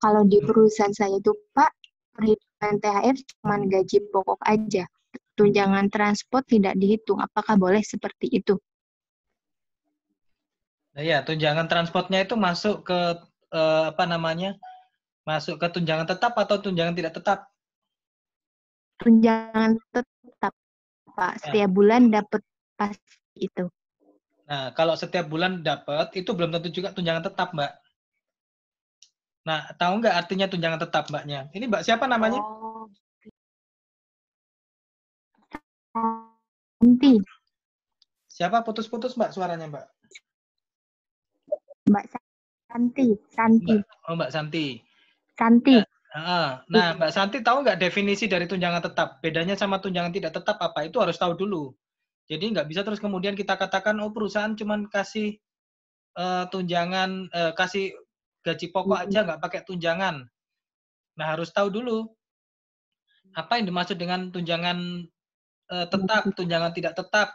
Kalau di hmm. perusahaan saya itu Pak, perhitungan THR cuma gaji pokok aja. Tunjangan transport tidak dihitung. Apakah boleh seperti itu? Nah, ya, tunjangan transportnya itu masuk ke eh, apa namanya? Masuk ke tunjangan tetap atau tunjangan tidak tetap? Tunjangan tetap, Pak. Ya. Setiap bulan dapat pas itu. Nah, kalau setiap bulan dapat itu belum tentu juga tunjangan tetap, Mbak. Nah, tahu nggak artinya tunjangan tetap mbaknya? Ini mbak siapa namanya? Oh. Santi. Siapa putus-putus mbak suaranya mbak? Mbak Santi. Santi. Mbak, oh mbak Santi. Santi. Nah, nah mbak Santi tahu nggak definisi dari tunjangan tetap? Bedanya sama tunjangan tidak tetap apa? Itu harus tahu dulu. Jadi nggak bisa terus kemudian kita katakan oh perusahaan cuma kasih uh, tunjangan uh, kasih gaji pokok aja nggak pakai tunjangan. Nah harus tahu dulu apa yang dimaksud dengan tunjangan uh, tetap, tunjangan tidak tetap.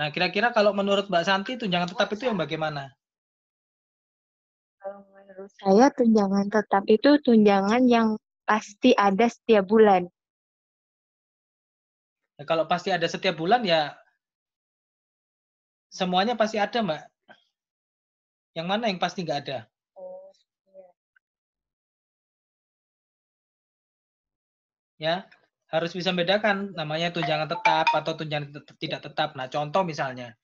Nah kira-kira kalau menurut Mbak Santi tunjangan tetap itu yang bagaimana? Kalau menurut saya tunjangan tetap itu tunjangan yang pasti ada setiap bulan. Nah, kalau pasti ada setiap bulan ya semuanya pasti ada mbak yang mana yang pasti nggak ada? Oh, iya. Ya, harus bisa bedakan namanya tunjangan tetap atau tunjangan tidak tetap. Nah, contoh misalnya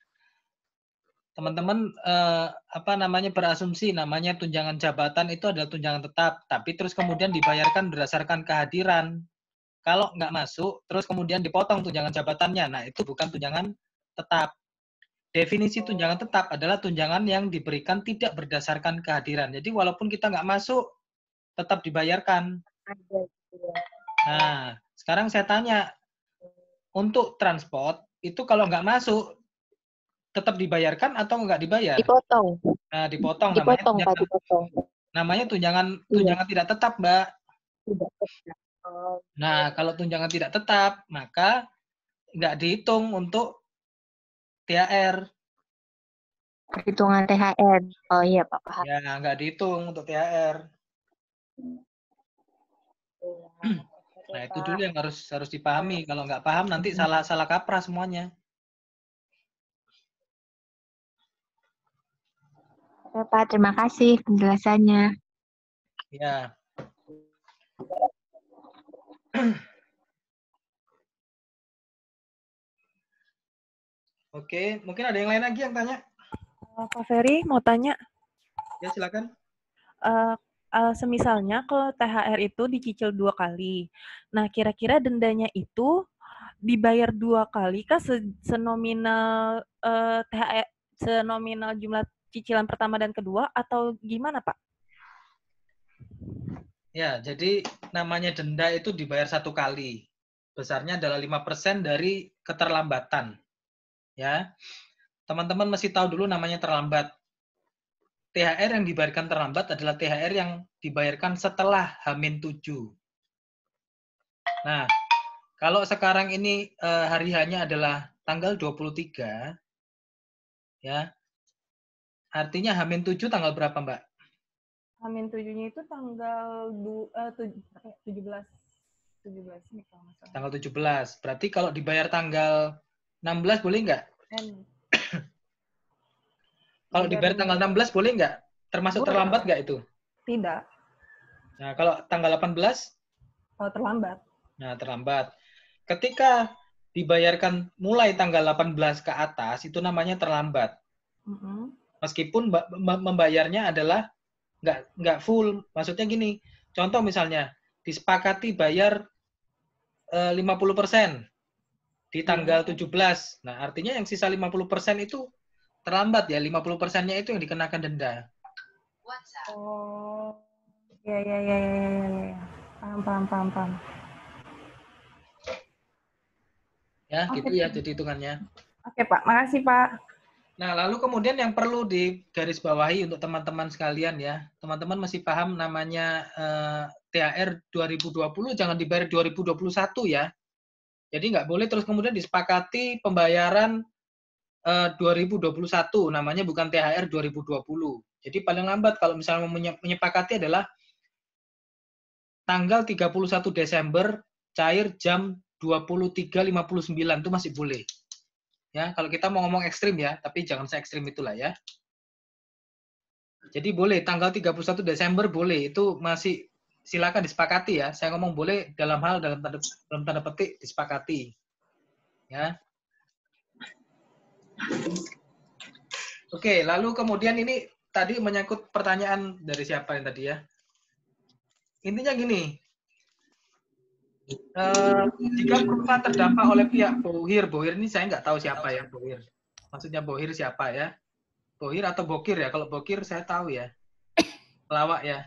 teman-teman eh, apa namanya berasumsi namanya tunjangan jabatan itu adalah tunjangan tetap, tapi terus kemudian dibayarkan berdasarkan kehadiran. Kalau nggak masuk, terus kemudian dipotong tunjangan jabatannya. Nah, itu bukan tunjangan tetap. Definisi tunjangan tetap adalah tunjangan yang diberikan tidak berdasarkan kehadiran. Jadi walaupun kita nggak masuk, tetap dibayarkan. Iya. Nah, sekarang saya tanya, untuk transport itu kalau nggak masuk, tetap dibayarkan atau nggak dibayar? Dipotong. Nah, dipotong. Dipotong, namanya Pak, tunjangan, dipotong. Namanya tunjangan, iya. tunjangan iya. tidak tetap, Mbak. Tidak tetap. Nah, kalau tunjangan tidak tetap, maka nggak dihitung untuk THR. Perhitungan THR. Oh iya Pak Ya nggak dihitung untuk THR. Nah itu dulu yang harus harus dipahami. Kalau nggak paham nanti salah salah kaprah semuanya. Ya, Pak, terima kasih penjelasannya. Ya. Oke, mungkin ada yang lain lagi yang tanya? Pak eh, Ferry mau tanya? Ya silakan. Uh, uh, semisalnya kalau THR itu dicicil dua kali, nah kira-kira dendanya itu dibayar dua kali kah senominal uh, THR senominal jumlah cicilan pertama dan kedua atau gimana Pak? Ya, jadi namanya denda itu dibayar satu kali. Besarnya adalah 5% dari keterlambatan ya. Teman-teman masih tahu dulu namanya terlambat. THR yang dibayarkan terlambat adalah THR yang dibayarkan setelah H-7. Nah, kalau sekarang ini eh, hari hanya adalah tanggal 23 ya. Artinya H-7 tanggal berapa, Mbak? H-7-nya itu tanggal 17 17 eh, eh, Tanggal 17. Berarti kalau dibayar tanggal 16 boleh nggak? UN. Kan. Kalau dibayar tanggal 16 boleh nggak? Termasuk boleh. terlambat nggak itu? Tidak. Nah, kalau tanggal 18? Oh, terlambat. Nah, terlambat. Ketika dibayarkan mulai tanggal 18 ke atas, itu namanya terlambat. Mm -hmm. Meskipun membayarnya adalah nggak nggak full. Maksudnya gini, contoh misalnya disepakati bayar eh, lima 50 persen di tanggal 17. Nah, artinya yang sisa 50% itu terlambat ya, 50%-nya itu yang dikenakan denda. Oh. Ya, ya, ya, ya, ya, ya. ya. Paham, paham, paham, paham. Ya, okay. gitu ya jadi hitungannya. Oke, okay, Pak. Makasih, Pak. Nah, lalu kemudian yang perlu digarisbawahi untuk teman-teman sekalian ya. Teman-teman masih paham namanya eh, THR 2020 jangan dibayar 2021 ya. Jadi nggak boleh terus kemudian disepakati pembayaran eh, 2021 namanya bukan THR 2020. Jadi paling lambat kalau misalnya menyepakati adalah tanggal 31 Desember cair jam 23.59 itu masih boleh. Ya, kalau kita mau ngomong ekstrim ya, tapi jangan se ekstrim itulah ya. Jadi boleh tanggal 31 Desember boleh itu masih silakan disepakati ya. Saya ngomong boleh dalam hal dalam tanda, dalam tanda petik disepakati. Ya. Oke, lalu kemudian ini tadi menyangkut pertanyaan dari siapa yang tadi ya? Intinya gini, Uh, jika kurva terdampak oleh pihak bohir, bohir ini saya nggak tahu siapa ya bohir. Maksudnya bohir siapa ya? Bohir atau bokir ya? Kalau bokir saya tahu ya. Pelawak ya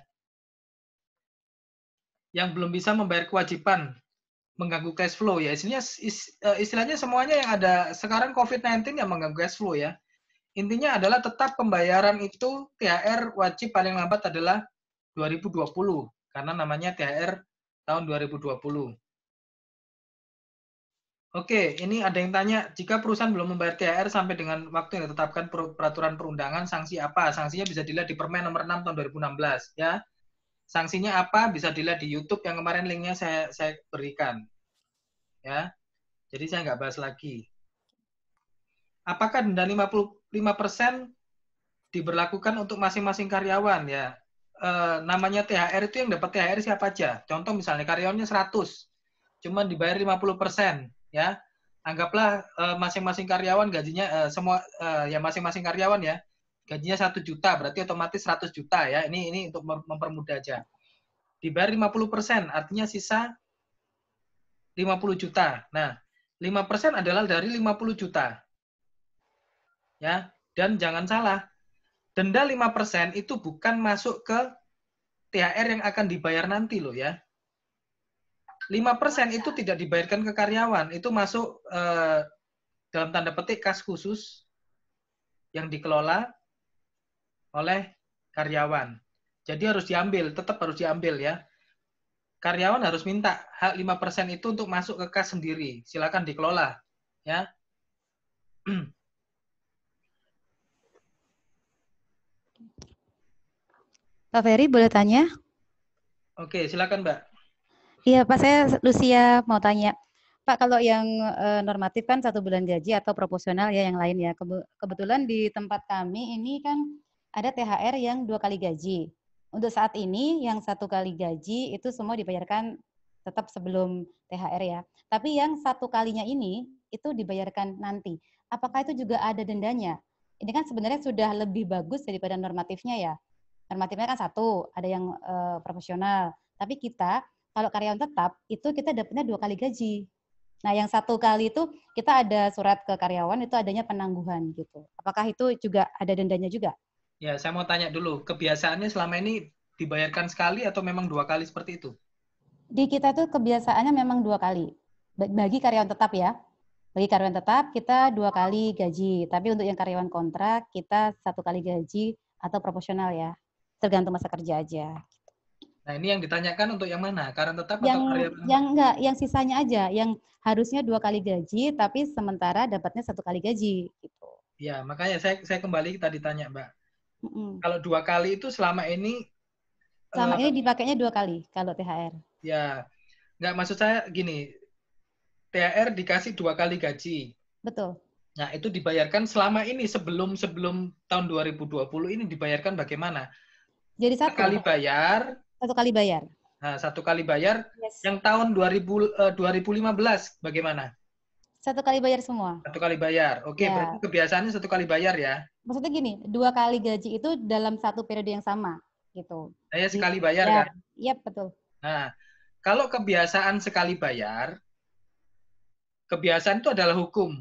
yang belum bisa membayar kewajiban mengganggu cash flow ya. Isinya eh, istilahnya semuanya yang ada sekarang COVID-19 yang mengganggu cash flow ya. Intinya adalah tetap pembayaran itu THR wajib paling lambat adalah 2020 karena namanya THR tahun 2020. Oke, ini ada yang tanya, jika perusahaan belum membayar THR sampai dengan waktu yang ditetapkan peraturan perundangan, sanksi apa? Sanksinya bisa dilihat di Permen nomor 6 tahun 2016 ya Sanksinya apa? Bisa dilihat di YouTube yang kemarin linknya saya saya berikan. Ya. Jadi saya nggak bahas lagi. Apakah denda 55% diberlakukan untuk masing-masing karyawan ya? E, namanya THR itu yang dapat THR siapa aja? Contoh misalnya karyawannya 100, cuman dibayar 50% ya. Anggaplah eh, masing-masing e, karyawan gajinya e, semua e, ya masing-masing karyawan ya gajinya satu juta berarti otomatis 100 juta ya ini ini untuk mempermudah aja dibayar 50% persen artinya sisa 50 juta nah 5% persen adalah dari 50 juta ya dan jangan salah denda 5% persen itu bukan masuk ke THR yang akan dibayar nanti loh ya 5% persen itu tidak dibayarkan ke karyawan itu masuk eh, dalam tanda petik kas khusus yang dikelola oleh karyawan. Jadi harus diambil, tetap harus diambil ya. Karyawan harus minta hak 5% itu untuk masuk ke kas sendiri. Silakan dikelola ya. Pak Ferry boleh tanya? Oke, silakan Mbak. Iya, Pak saya Lucia mau tanya. Pak kalau yang e, normatif kan satu bulan gaji atau proporsional ya yang lain ya. Kebetulan di tempat kami ini kan ada THR yang dua kali gaji. Untuk saat ini yang satu kali gaji itu semua dibayarkan tetap sebelum THR ya. Tapi yang satu kalinya ini itu dibayarkan nanti. Apakah itu juga ada dendanya? Ini kan sebenarnya sudah lebih bagus daripada normatifnya ya. Normatifnya kan satu, ada yang uh, profesional. Tapi kita kalau karyawan tetap itu kita dapatnya dua kali gaji. Nah, yang satu kali itu kita ada surat ke karyawan itu adanya penangguhan gitu. Apakah itu juga ada dendanya juga? Ya, saya mau tanya dulu, kebiasaannya selama ini dibayarkan sekali atau memang dua kali seperti itu? Di kita tuh kebiasaannya memang dua kali. Bagi karyawan tetap ya. Bagi karyawan tetap kita dua kali gaji, tapi untuk yang karyawan kontrak kita satu kali gaji atau proporsional ya. Tergantung masa kerja aja. Nah, ini yang ditanyakan untuk yang mana? Karyawan tetap yang, atau karyawan? Yang enggak, yang sisanya aja, yang harusnya dua kali gaji, tapi sementara dapatnya satu kali gaji, gitu. Ya, makanya saya saya kembali tadi tanya Mbak mm Kalau dua kali itu selama ini selama uh, ini dipakainya dua kali kalau THR. Ya, nggak maksud saya gini, THR dikasih dua kali gaji. Betul. Nah itu dibayarkan selama ini sebelum sebelum tahun 2020 ini dibayarkan bagaimana? Jadi satu kali bayar. Satu kali bayar. Nah, satu kali bayar yes. yang tahun 2000, uh, 2015 bagaimana? Satu kali bayar semua. Satu kali bayar. Oke, okay, ya. berarti kebiasaannya satu kali bayar ya. Maksudnya gini, dua kali gaji itu dalam satu periode yang sama gitu. Saya sekali bayar ya. kan? Iya, betul. Nah, kalau kebiasaan sekali bayar, kebiasaan itu adalah hukum,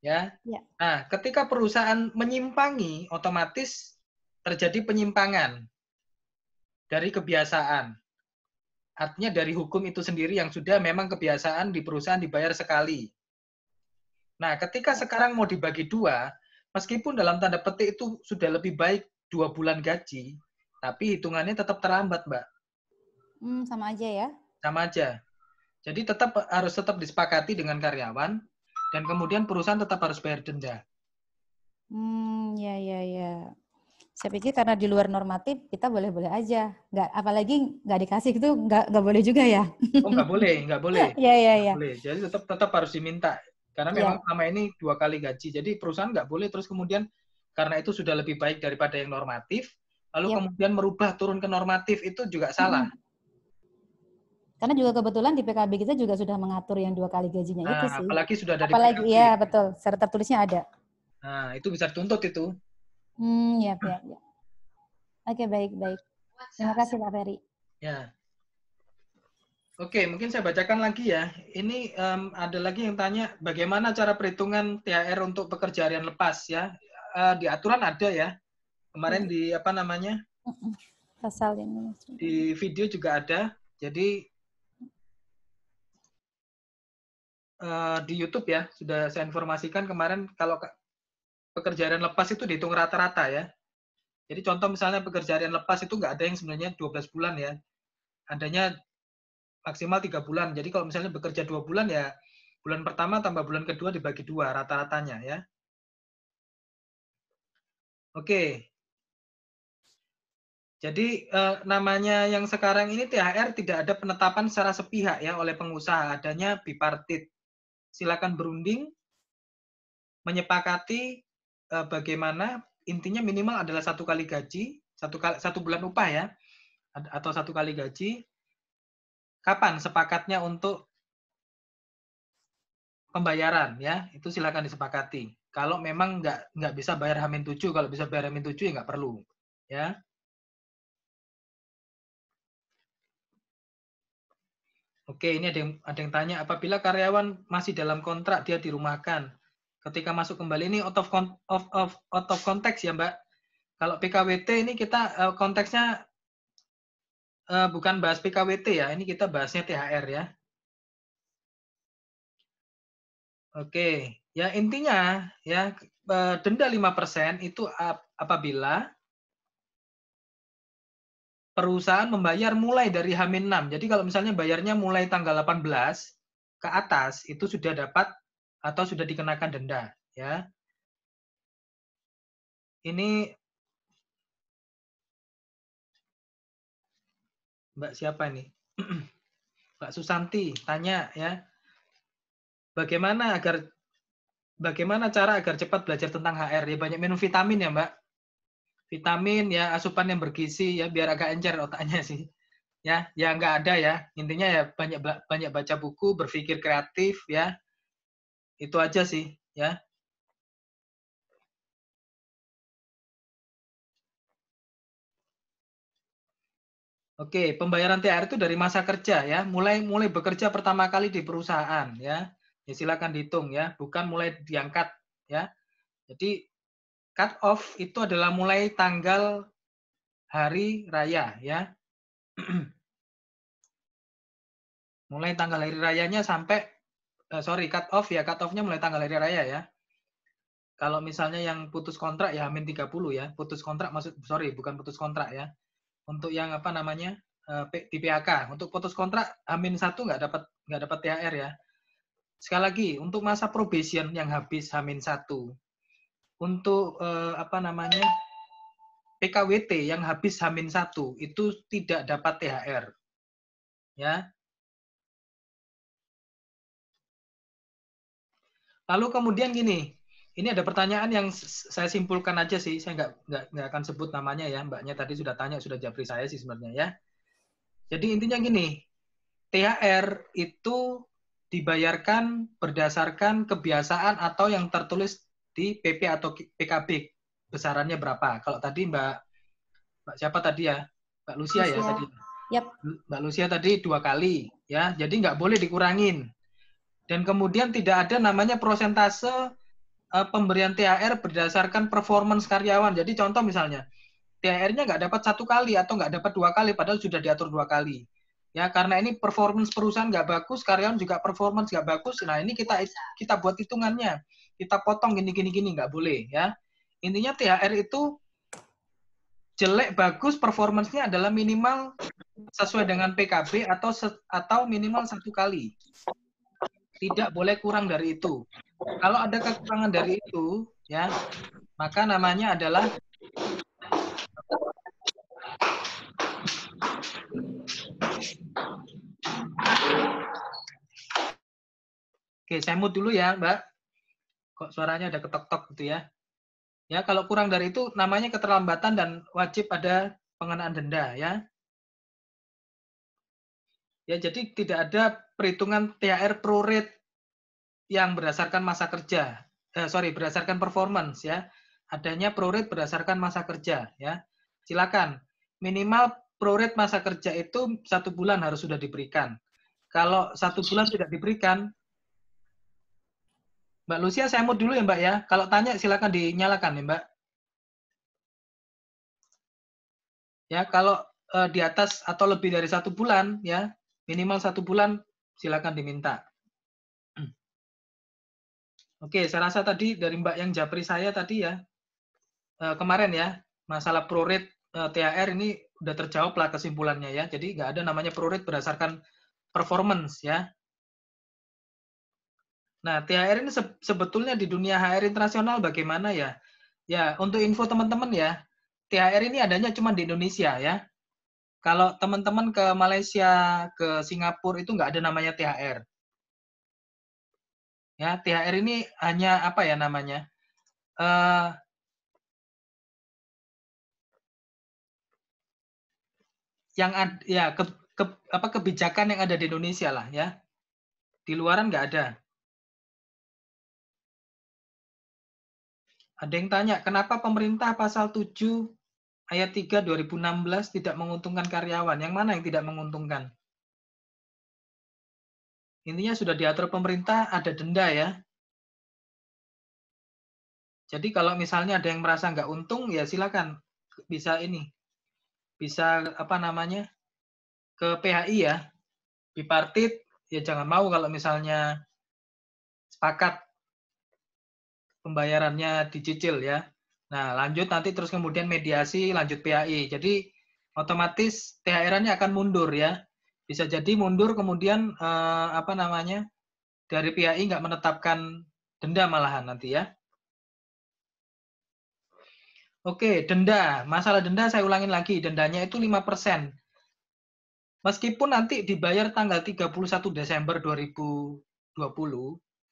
ya. ya. Nah, ketika perusahaan menyimpangi, otomatis terjadi penyimpangan dari kebiasaan. Artinya dari hukum itu sendiri yang sudah memang kebiasaan di perusahaan dibayar sekali. Nah, ketika sekarang mau dibagi dua, meskipun dalam tanda petik itu sudah lebih baik dua bulan gaji, tapi hitungannya tetap terlambat, Mbak. Hmm, sama aja ya? Sama aja. Jadi tetap harus tetap disepakati dengan karyawan, dan kemudian perusahaan tetap harus bayar denda. Hmm, ya, ya, ya. Saya pikir karena di luar normatif kita boleh-boleh aja, nggak apalagi nggak dikasih itu nggak nggak boleh juga ya. Oh nggak boleh, nggak boleh. Iya iya iya. Jadi tetap tetap harus diminta karena ya. memang yeah. selama ini dua kali gaji. Jadi perusahaan nggak boleh terus kemudian karena itu sudah lebih baik daripada yang normatif, lalu yeah. kemudian merubah turun ke normatif itu juga salah. Hmm. Karena juga kebetulan di PKB kita juga sudah mengatur yang dua kali gajinya nah, itu sih. Apalagi sudah ada apalagi PKB. ya betul, secara tertulisnya ada. Nah, itu bisa dituntut itu. Hmm, ya, ya, ya. Oke, baik, baik. Terima kasih Pak Ferry. Ya. Oke, mungkin saya bacakan lagi ya. Ini um, ada lagi yang tanya, bagaimana cara perhitungan THR untuk pekerja harian lepas ya? Uh, di aturan ada ya. Kemarin di apa namanya? Pasal ini. Di video juga ada. Jadi uh, di YouTube ya sudah saya informasikan kemarin kalau pekerja harian lepas itu dihitung rata-rata ya. Jadi contoh misalnya pekerja harian lepas itu nggak ada yang sebenarnya 12 bulan ya. Adanya maksimal tiga bulan. Jadi kalau misalnya bekerja dua bulan ya bulan pertama tambah bulan kedua dibagi dua rata-ratanya ya. Oke. Jadi eh, namanya yang sekarang ini THR tidak ada penetapan secara sepihak ya oleh pengusaha, adanya bipartit. Silakan berunding, menyepakati eh, bagaimana intinya minimal adalah satu kali gaji, satu kali satu bulan upah ya, atau satu kali gaji, kapan sepakatnya untuk pembayaran ya itu silakan disepakati kalau memang nggak nggak bisa bayar hamin tujuh, kalau bisa bayar hamin tujuh ya nggak perlu ya Oke, ini ada yang, ada yang tanya, apabila karyawan masih dalam kontrak, dia dirumahkan. Ketika masuk kembali, ini out of, out of, of, out of konteks ya, Mbak? Kalau PKWT ini kita eh, konteksnya Eh, bukan bahas PKWT ya, ini kita bahasnya THR ya. Oke, ya intinya ya eh, denda 5% itu apabila perusahaan membayar mulai dari H-6. Jadi kalau misalnya bayarnya mulai tanggal 18 ke atas itu sudah dapat atau sudah dikenakan denda, ya. Ini Mbak siapa nih? Mbak Susanti tanya ya. Bagaimana agar bagaimana cara agar cepat belajar tentang HR? Ya banyak minum vitamin ya, Mbak. Vitamin ya, asupan yang bergizi ya biar agak encer otaknya sih. Ya, ya nggak ada ya. Intinya ya banyak banyak baca buku, berpikir kreatif ya. Itu aja sih ya. Oke, pembayaran THR itu dari masa kerja ya, mulai mulai bekerja pertama kali di perusahaan ya. Ya silakan dihitung ya, bukan mulai diangkat ya. Jadi cut off itu adalah mulai tanggal hari raya ya. mulai tanggal hari rayanya sampai eh, sorry cut off ya, cut offnya mulai tanggal hari raya ya. Kalau misalnya yang putus kontrak ya hamin 30 ya, putus kontrak maksud sorry bukan putus kontrak ya untuk yang apa namanya eh, di PHK untuk putus kontrak amin satu nggak dapat nggak dapat THR ya sekali lagi untuk masa probation yang habis amin satu untuk uh, apa namanya PKWT yang habis amin satu itu tidak dapat THR ya lalu kemudian gini ini ada pertanyaan yang saya simpulkan aja sih, saya nggak nggak nggak akan sebut namanya ya, mbaknya tadi sudah tanya sudah japri saya sih sebenarnya ya. Jadi intinya gini, THR itu dibayarkan berdasarkan kebiasaan atau yang tertulis di PP atau PKB besarannya berapa? Kalau tadi Mbak Mbak siapa tadi ya? Mbak Lucia, ya Lucia. ya tadi. Yep. Mbak Lucia tadi dua kali ya, jadi nggak boleh dikurangin. Dan kemudian tidak ada namanya prosentase Eh, pemberian THR berdasarkan performance karyawan. Jadi contoh misalnya, THR-nya nggak dapat satu kali atau nggak dapat dua kali, padahal sudah diatur dua kali. Ya, karena ini performance perusahaan nggak bagus, karyawan juga performance nggak bagus. Nah, ini kita iya. kita buat hitungannya. Kita potong gini gini gini nggak boleh ya. Intinya THR itu jelek bagus performancenya adalah minimal sesuai dengan PKB atau atau minimal satu kali tidak boleh kurang dari itu. Kalau ada kekurangan dari itu, ya, maka namanya adalah Oke, saya mute dulu ya, Mbak. Kok suaranya ada ketok-tok gitu ya. Ya, kalau kurang dari itu namanya keterlambatan dan wajib ada pengenaan denda ya. Ya, jadi tidak ada perhitungan THR prorate yang berdasarkan masa kerja. Eh, sorry, berdasarkan performance ya. Adanya prorate berdasarkan masa kerja ya. Silakan. Minimal prorate masa kerja itu satu bulan harus sudah diberikan. Kalau satu bulan tidak diberikan, Mbak Lucia saya mau dulu ya Mbak ya. Kalau tanya silakan dinyalakan ya Mbak. Ya kalau eh, di atas atau lebih dari satu bulan ya minimal satu bulan silakan diminta. Oke, saya rasa tadi dari Mbak yang japri saya tadi ya, eh, kemarin ya, masalah prorate eh, THR ini udah terjawab lah kesimpulannya ya. Jadi nggak ada namanya prorate berdasarkan performance ya. Nah, THR ini sebetulnya di dunia HR internasional bagaimana ya? Ya, untuk info teman-teman ya, THR ini adanya cuma di Indonesia ya. Kalau teman-teman ke Malaysia, ke Singapura itu nggak ada namanya THR. Ya, THR ini hanya apa ya namanya? Uh, yang ad, ya ke, ke, apa kebijakan yang ada di Indonesia lah ya. Di luaran nggak ada. Ada yang tanya, kenapa pemerintah pasal 7 ayat 3 2016 tidak menguntungkan karyawan. Yang mana yang tidak menguntungkan? Intinya sudah diatur pemerintah ada denda ya. Jadi kalau misalnya ada yang merasa nggak untung ya silakan bisa ini bisa apa namanya ke PHI ya bipartit ya jangan mau kalau misalnya sepakat pembayarannya dicicil ya Nah, lanjut nanti terus kemudian mediasi lanjut PAI. Jadi otomatis THR-nya akan mundur ya. Bisa jadi mundur kemudian eh, apa namanya? dari PAI nggak menetapkan denda malahan nanti ya. Oke, denda. Masalah denda saya ulangin lagi. Dendanya itu 5%. Meskipun nanti dibayar tanggal 31 Desember 2020,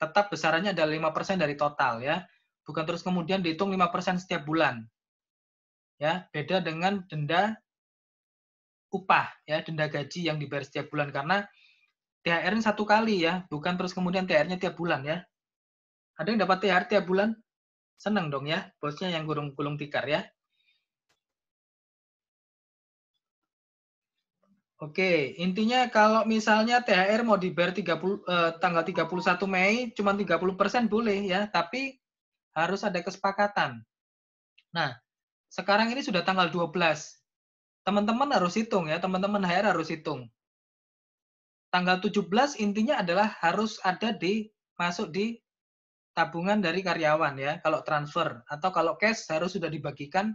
tetap besarannya adalah 5% dari total ya bukan terus kemudian dihitung 5% setiap bulan. Ya, beda dengan denda upah ya, denda gaji yang dibayar setiap bulan karena THR-nya satu kali ya, bukan terus kemudian THR-nya tiap bulan ya. Ada yang dapat THR tiap bulan? Senang dong ya, bosnya yang gulung-gulung tikar ya. Oke, intinya kalau misalnya THR mau dibayar 30, eh, tanggal 31 Mei, cuma 30% boleh ya, tapi harus ada kesepakatan. Nah, sekarang ini sudah tanggal 12. Teman-teman harus hitung ya, teman-teman HR harus hitung. Tanggal 17 intinya adalah harus ada di masuk di tabungan dari karyawan ya, kalau transfer atau kalau cash harus sudah dibagikan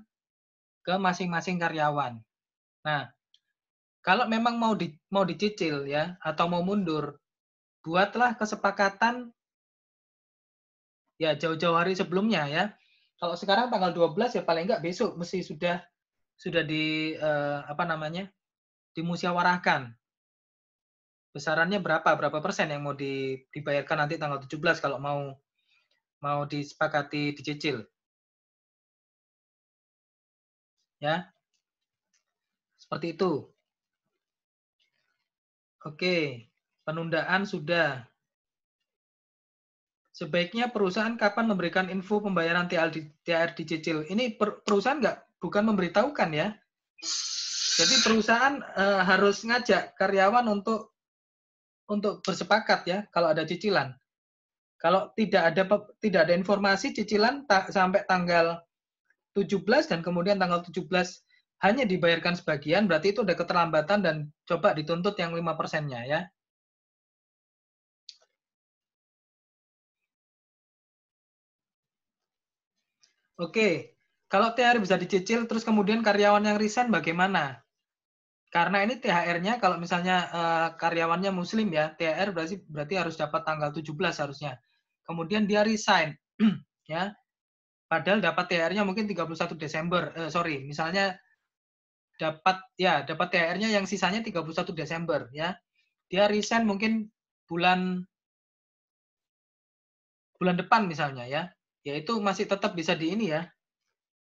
ke masing-masing karyawan. Nah, kalau memang mau di, mau dicicil ya atau mau mundur, buatlah kesepakatan ya jauh-jauh hari sebelumnya ya. Kalau sekarang tanggal 12 ya paling enggak besok mesti sudah sudah di eh, apa namanya? dimusyawarahkan. Besarannya berapa? Berapa persen yang mau dibayarkan nanti tanggal 17 kalau mau mau disepakati dicicil. Ya. Seperti itu. Oke, penundaan sudah sebaiknya perusahaan kapan memberikan info pembayaran TLD, THR dicicil? Ini per, perusahaan nggak bukan memberitahukan ya. Jadi perusahaan e, harus ngajak karyawan untuk untuk bersepakat ya kalau ada cicilan. Kalau tidak ada tidak ada informasi cicilan ta, sampai tanggal 17 dan kemudian tanggal 17 hanya dibayarkan sebagian berarti itu ada keterlambatan dan coba dituntut yang 5 persennya ya. Oke, kalau THR bisa dicicil, terus kemudian karyawan yang resign bagaimana? Karena ini THR-nya kalau misalnya uh, karyawannya muslim ya, THR berarti berarti harus dapat tanggal 17 harusnya. Kemudian dia resign ya. Padahal dapat THR-nya mungkin 31 Desember. Uh, sorry, misalnya dapat ya dapat THR-nya yang sisanya 31 Desember ya. Dia resign mungkin bulan bulan depan misalnya ya ya itu masih tetap bisa di ini ya,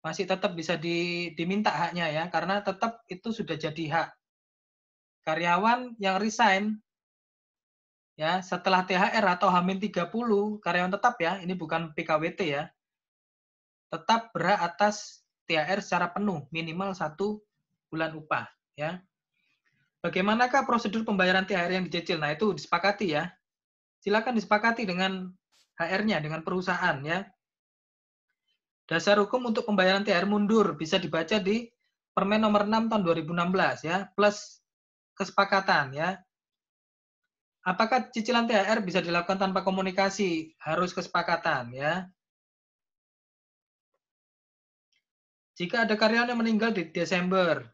masih tetap bisa di, diminta haknya ya, karena tetap itu sudah jadi hak karyawan yang resign ya setelah THR atau Hamin 30 karyawan tetap ya, ini bukan PKWT ya, tetap berhak atas THR secara penuh minimal satu bulan upah ya. Bagaimanakah prosedur pembayaran THR yang dicicil? Nah, itu disepakati ya. Silakan disepakati dengan HR-nya, dengan perusahaan ya. Dasar hukum untuk pembayaran THR mundur bisa dibaca di Permen nomor 6 tahun 2016 ya, plus kesepakatan ya. Apakah cicilan THR bisa dilakukan tanpa komunikasi? Harus kesepakatan ya. Jika ada karyawan yang meninggal di Desember,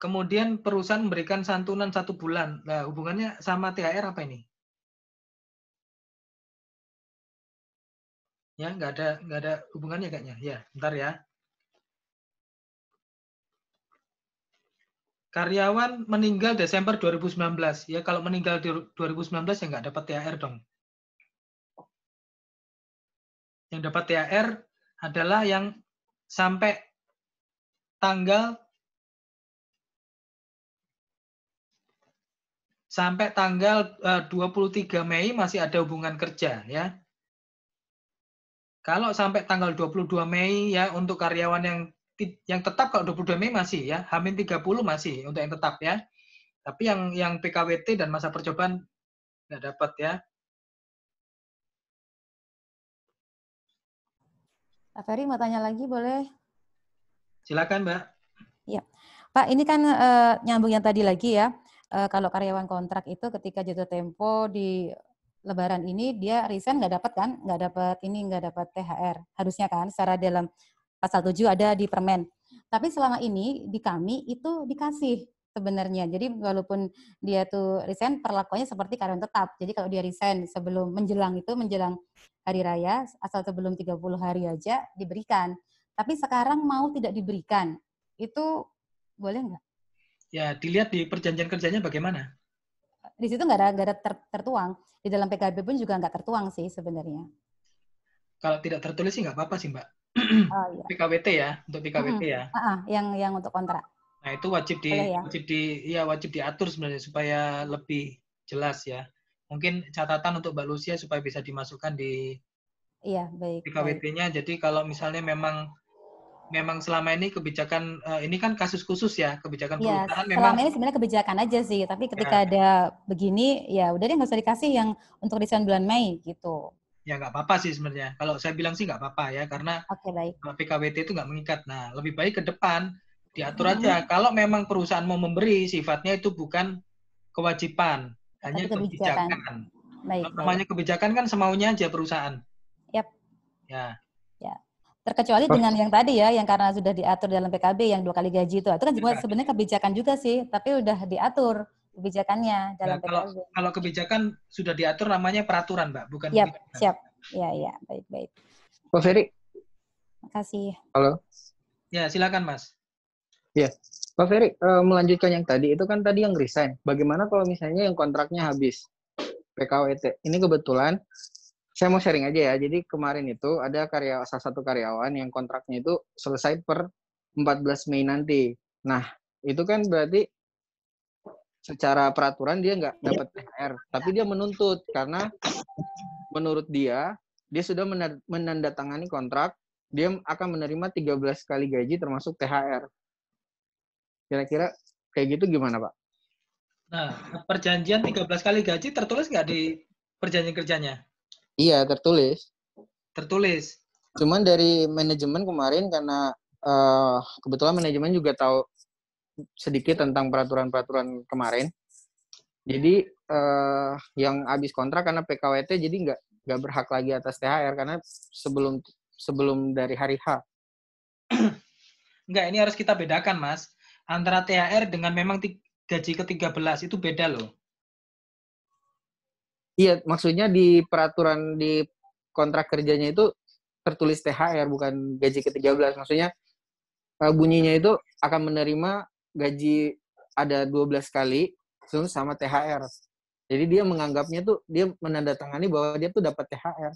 kemudian perusahaan memberikan santunan satu bulan. Nah, hubungannya sama THR apa ini? Ya, nggak ada nggak ada hubungannya kayaknya. Ya, bentar ya. Karyawan meninggal Desember 2019. Ya, kalau meninggal di 2019 ya nggak dapat THR dong. Yang dapat THR adalah yang sampai tanggal sampai tanggal 23 eh, Mei masih ada hubungan kerja ya. Kalau sampai tanggal 22 Mei ya untuk karyawan yang yang tetap kalau 22 Mei masih ya, Hamin 30 masih untuk yang tetap ya. Tapi yang yang PKWT dan masa percobaan nggak dapat ya. Pak Ferry mau tanya lagi boleh? Silakan Mbak. Ya, Pak ini kan e, nyambung yang tadi lagi ya. E, kalau karyawan kontrak itu ketika jatuh tempo di Lebaran ini dia resign nggak dapat kan, nggak dapat ini, nggak dapat THR. Harusnya kan, secara dalam pasal 7 ada di permen. Tapi selama ini di kami itu dikasih sebenarnya. Jadi walaupun dia tuh resign, perlakuannya seperti karyawan tetap. Jadi kalau dia resign sebelum menjelang itu, menjelang hari raya, asal sebelum 30 hari aja diberikan. Tapi sekarang mau tidak diberikan, itu boleh nggak? Ya, dilihat di perjanjian kerjanya bagaimana? di situ nggak ada gak ada ter, tertuang di dalam PKB pun juga nggak tertuang sih sebenarnya kalau tidak tertulis sih nggak apa-apa sih mbak oh, iya. PKWT ya untuk PKWT hmm. ya uh yang yang untuk kontrak nah itu wajib di Boleh, ya? wajib di ya wajib diatur sebenarnya supaya lebih jelas ya mungkin catatan untuk mbak Lucia supaya bisa dimasukkan di iya baik PKWT-nya jadi kalau misalnya memang memang selama ini kebijakan uh, ini kan kasus khusus ya kebijakan ya, perusahaan memang selama ini sebenarnya kebijakan aja sih tapi ketika ya. ada begini ya udah deh nggak usah dikasih yang untuk desain bulan Mei gitu ya nggak apa-apa sih sebenarnya kalau saya bilang sih nggak apa-apa ya karena okay, baik. Eh, PKWT itu nggak mengikat nah lebih baik ke depan diatur hmm. aja kalau memang perusahaan mau memberi sifatnya itu bukan kewajiban hanya kebijakan, kebijakan. Baik, namanya baik. kebijakan kan semaunya aja perusahaan yep. ya Terkecuali dengan yang tadi ya, yang karena sudah diatur dalam PKB yang dua kali gaji itu. Itu kan juga iya. sebenarnya kebijakan juga sih, tapi sudah diatur kebijakannya dalam nah, PKB. Kalau, kebijakan sudah diatur namanya peraturan, Mbak, bukan yep, Siap, Iya, iya, baik-baik. Pak Ferry. Makasih. Halo. Ya, silakan, Mas. Ya, Pak Ferry, eh, melanjutkan yang tadi, itu kan tadi yang resign. Bagaimana kalau misalnya yang kontraknya habis? PKWT. Ini kebetulan saya mau sharing aja ya. Jadi kemarin itu ada karya salah satu karyawan yang kontraknya itu selesai per 14 Mei nanti. Nah, itu kan berarti secara peraturan dia nggak iya. dapat THR, tapi dia menuntut karena menurut dia dia sudah menandatangani kontrak, dia akan menerima 13 kali gaji termasuk THR. Kira-kira kayak gitu gimana, Pak? Nah, perjanjian 13 kali gaji tertulis nggak di perjanjian kerjanya? Iya, tertulis. Tertulis. Cuman dari manajemen kemarin karena uh, kebetulan manajemen juga tahu sedikit tentang peraturan-peraturan kemarin. Jadi uh, yang habis kontrak karena PKWT jadi nggak nggak berhak lagi atas THR karena sebelum sebelum dari hari H. Enggak, ini harus kita bedakan, Mas. Antara THR dengan memang gaji ke-13 itu beda loh. Iya, maksudnya di peraturan di kontrak kerjanya itu tertulis THR bukan gaji ke-13. Maksudnya eh, bunyinya itu akan menerima gaji ada 12 kali sama THR. Jadi dia menganggapnya tuh dia menandatangani bahwa dia tuh dapat THR.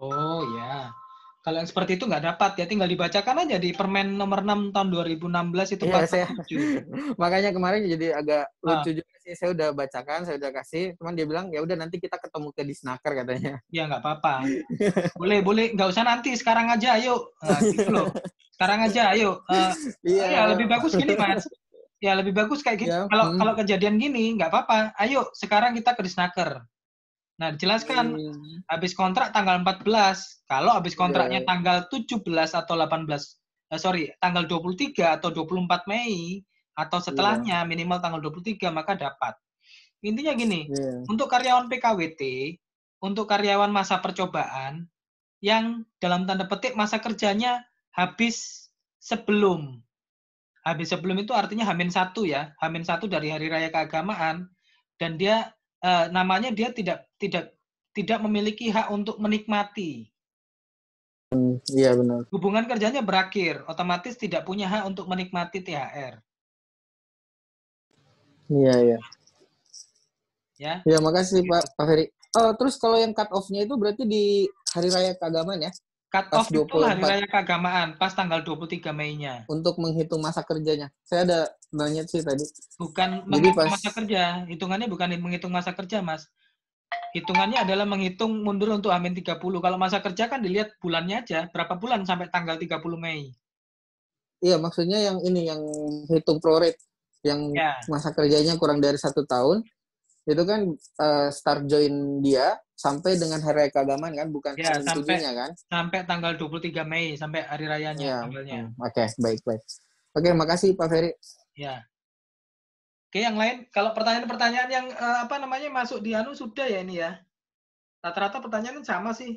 Oh ya. Kalau yang seperti itu nggak dapat ya, tinggal dibacakan aja di Permen nomor 6 tahun 2016 itu Iya, saya. Makanya kemarin jadi agak nah. lucu juga sih. Saya udah bacakan, saya udah kasih, cuman dia bilang ya udah nanti kita ketemu ke Disnaker katanya. Ya nggak apa-apa. boleh, boleh, nggak usah nanti, sekarang aja ayo. Nah, gitu loh. Sekarang aja ayo. Uh, iya, ya, lebih bagus gini, Mas. Ya lebih bagus kayak gitu. Kalau ya, kalau kejadian gini nggak apa-apa. Ayo sekarang kita ke Disnaker. Nah, dijelaskan hmm. habis kontrak tanggal 14. Kalau habis kontraknya yeah. tanggal 17 atau 18 eh, sorry, tanggal 23 atau 24 Mei atau iya. setelahnya yeah. minimal tanggal 23 maka dapat. Intinya gini, yeah. untuk karyawan PKWT, untuk karyawan masa percobaan yang dalam tanda petik masa kerjanya habis sebelum habis sebelum itu artinya hamin satu ya hamin satu dari hari raya keagamaan dan dia eh, namanya dia tidak tidak tidak memiliki hak untuk menikmati. Hmm, iya, benar. Hubungan kerjanya berakhir, otomatis tidak punya hak untuk menikmati THR. Iya iya. Ya. Ya makasih Pak Pak Ferry. Oh, terus kalau yang cut off-nya itu berarti di hari raya keagamaan ya? Cut off itu hari raya keagamaan, pas tanggal 23 Mei-nya. Untuk menghitung masa kerjanya. Saya ada banyak sih tadi. Bukan menghitung pas... masa kerja, hitungannya bukan menghitung masa kerja, Mas hitungannya adalah menghitung mundur untuk tiga 30. Kalau masa kerja kan dilihat bulannya aja, berapa bulan sampai tanggal 30 Mei. Iya, maksudnya yang ini, yang hitung prorate, yang ya. masa kerjanya kurang dari satu tahun, itu kan uh, start join dia sampai dengan hari raya keagamaan kan, bukan ya, sampai, kan? Sampai tanggal 23 Mei, sampai hari rayanya ya. tanggalnya. Hmm, oke, okay, baik-baik. Oke, okay, makasih Pak Ferry. Ya. Oke, yang lain kalau pertanyaan-pertanyaan yang uh, apa namanya masuk di anu sudah ya ini ya. Rata-rata pertanyaan kan sama sih.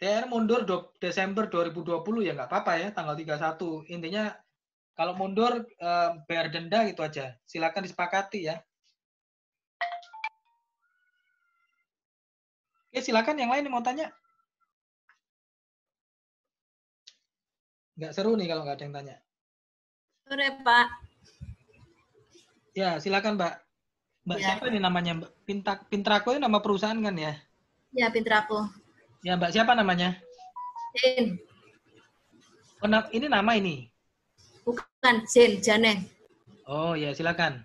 TR mundur Desember 2020 ya nggak apa-apa ya tanggal 31. Intinya kalau mundur eh, bayar denda gitu aja. Silakan disepakati ya. Oke, silakan yang lain yang mau tanya. Nggak seru nih kalau nggak ada yang tanya. Sore, ya, Pak. Ya, silakan, Mbak. Mbak ya. siapa ini namanya? Mbak? Pintak Pintrako ini nama perusahaan kan ya? Ya, Pintrako. Ya, Mbak siapa namanya? Jin. Oh, ini nama ini? Bukan, Jin, Janeng. Oh, ya, silakan.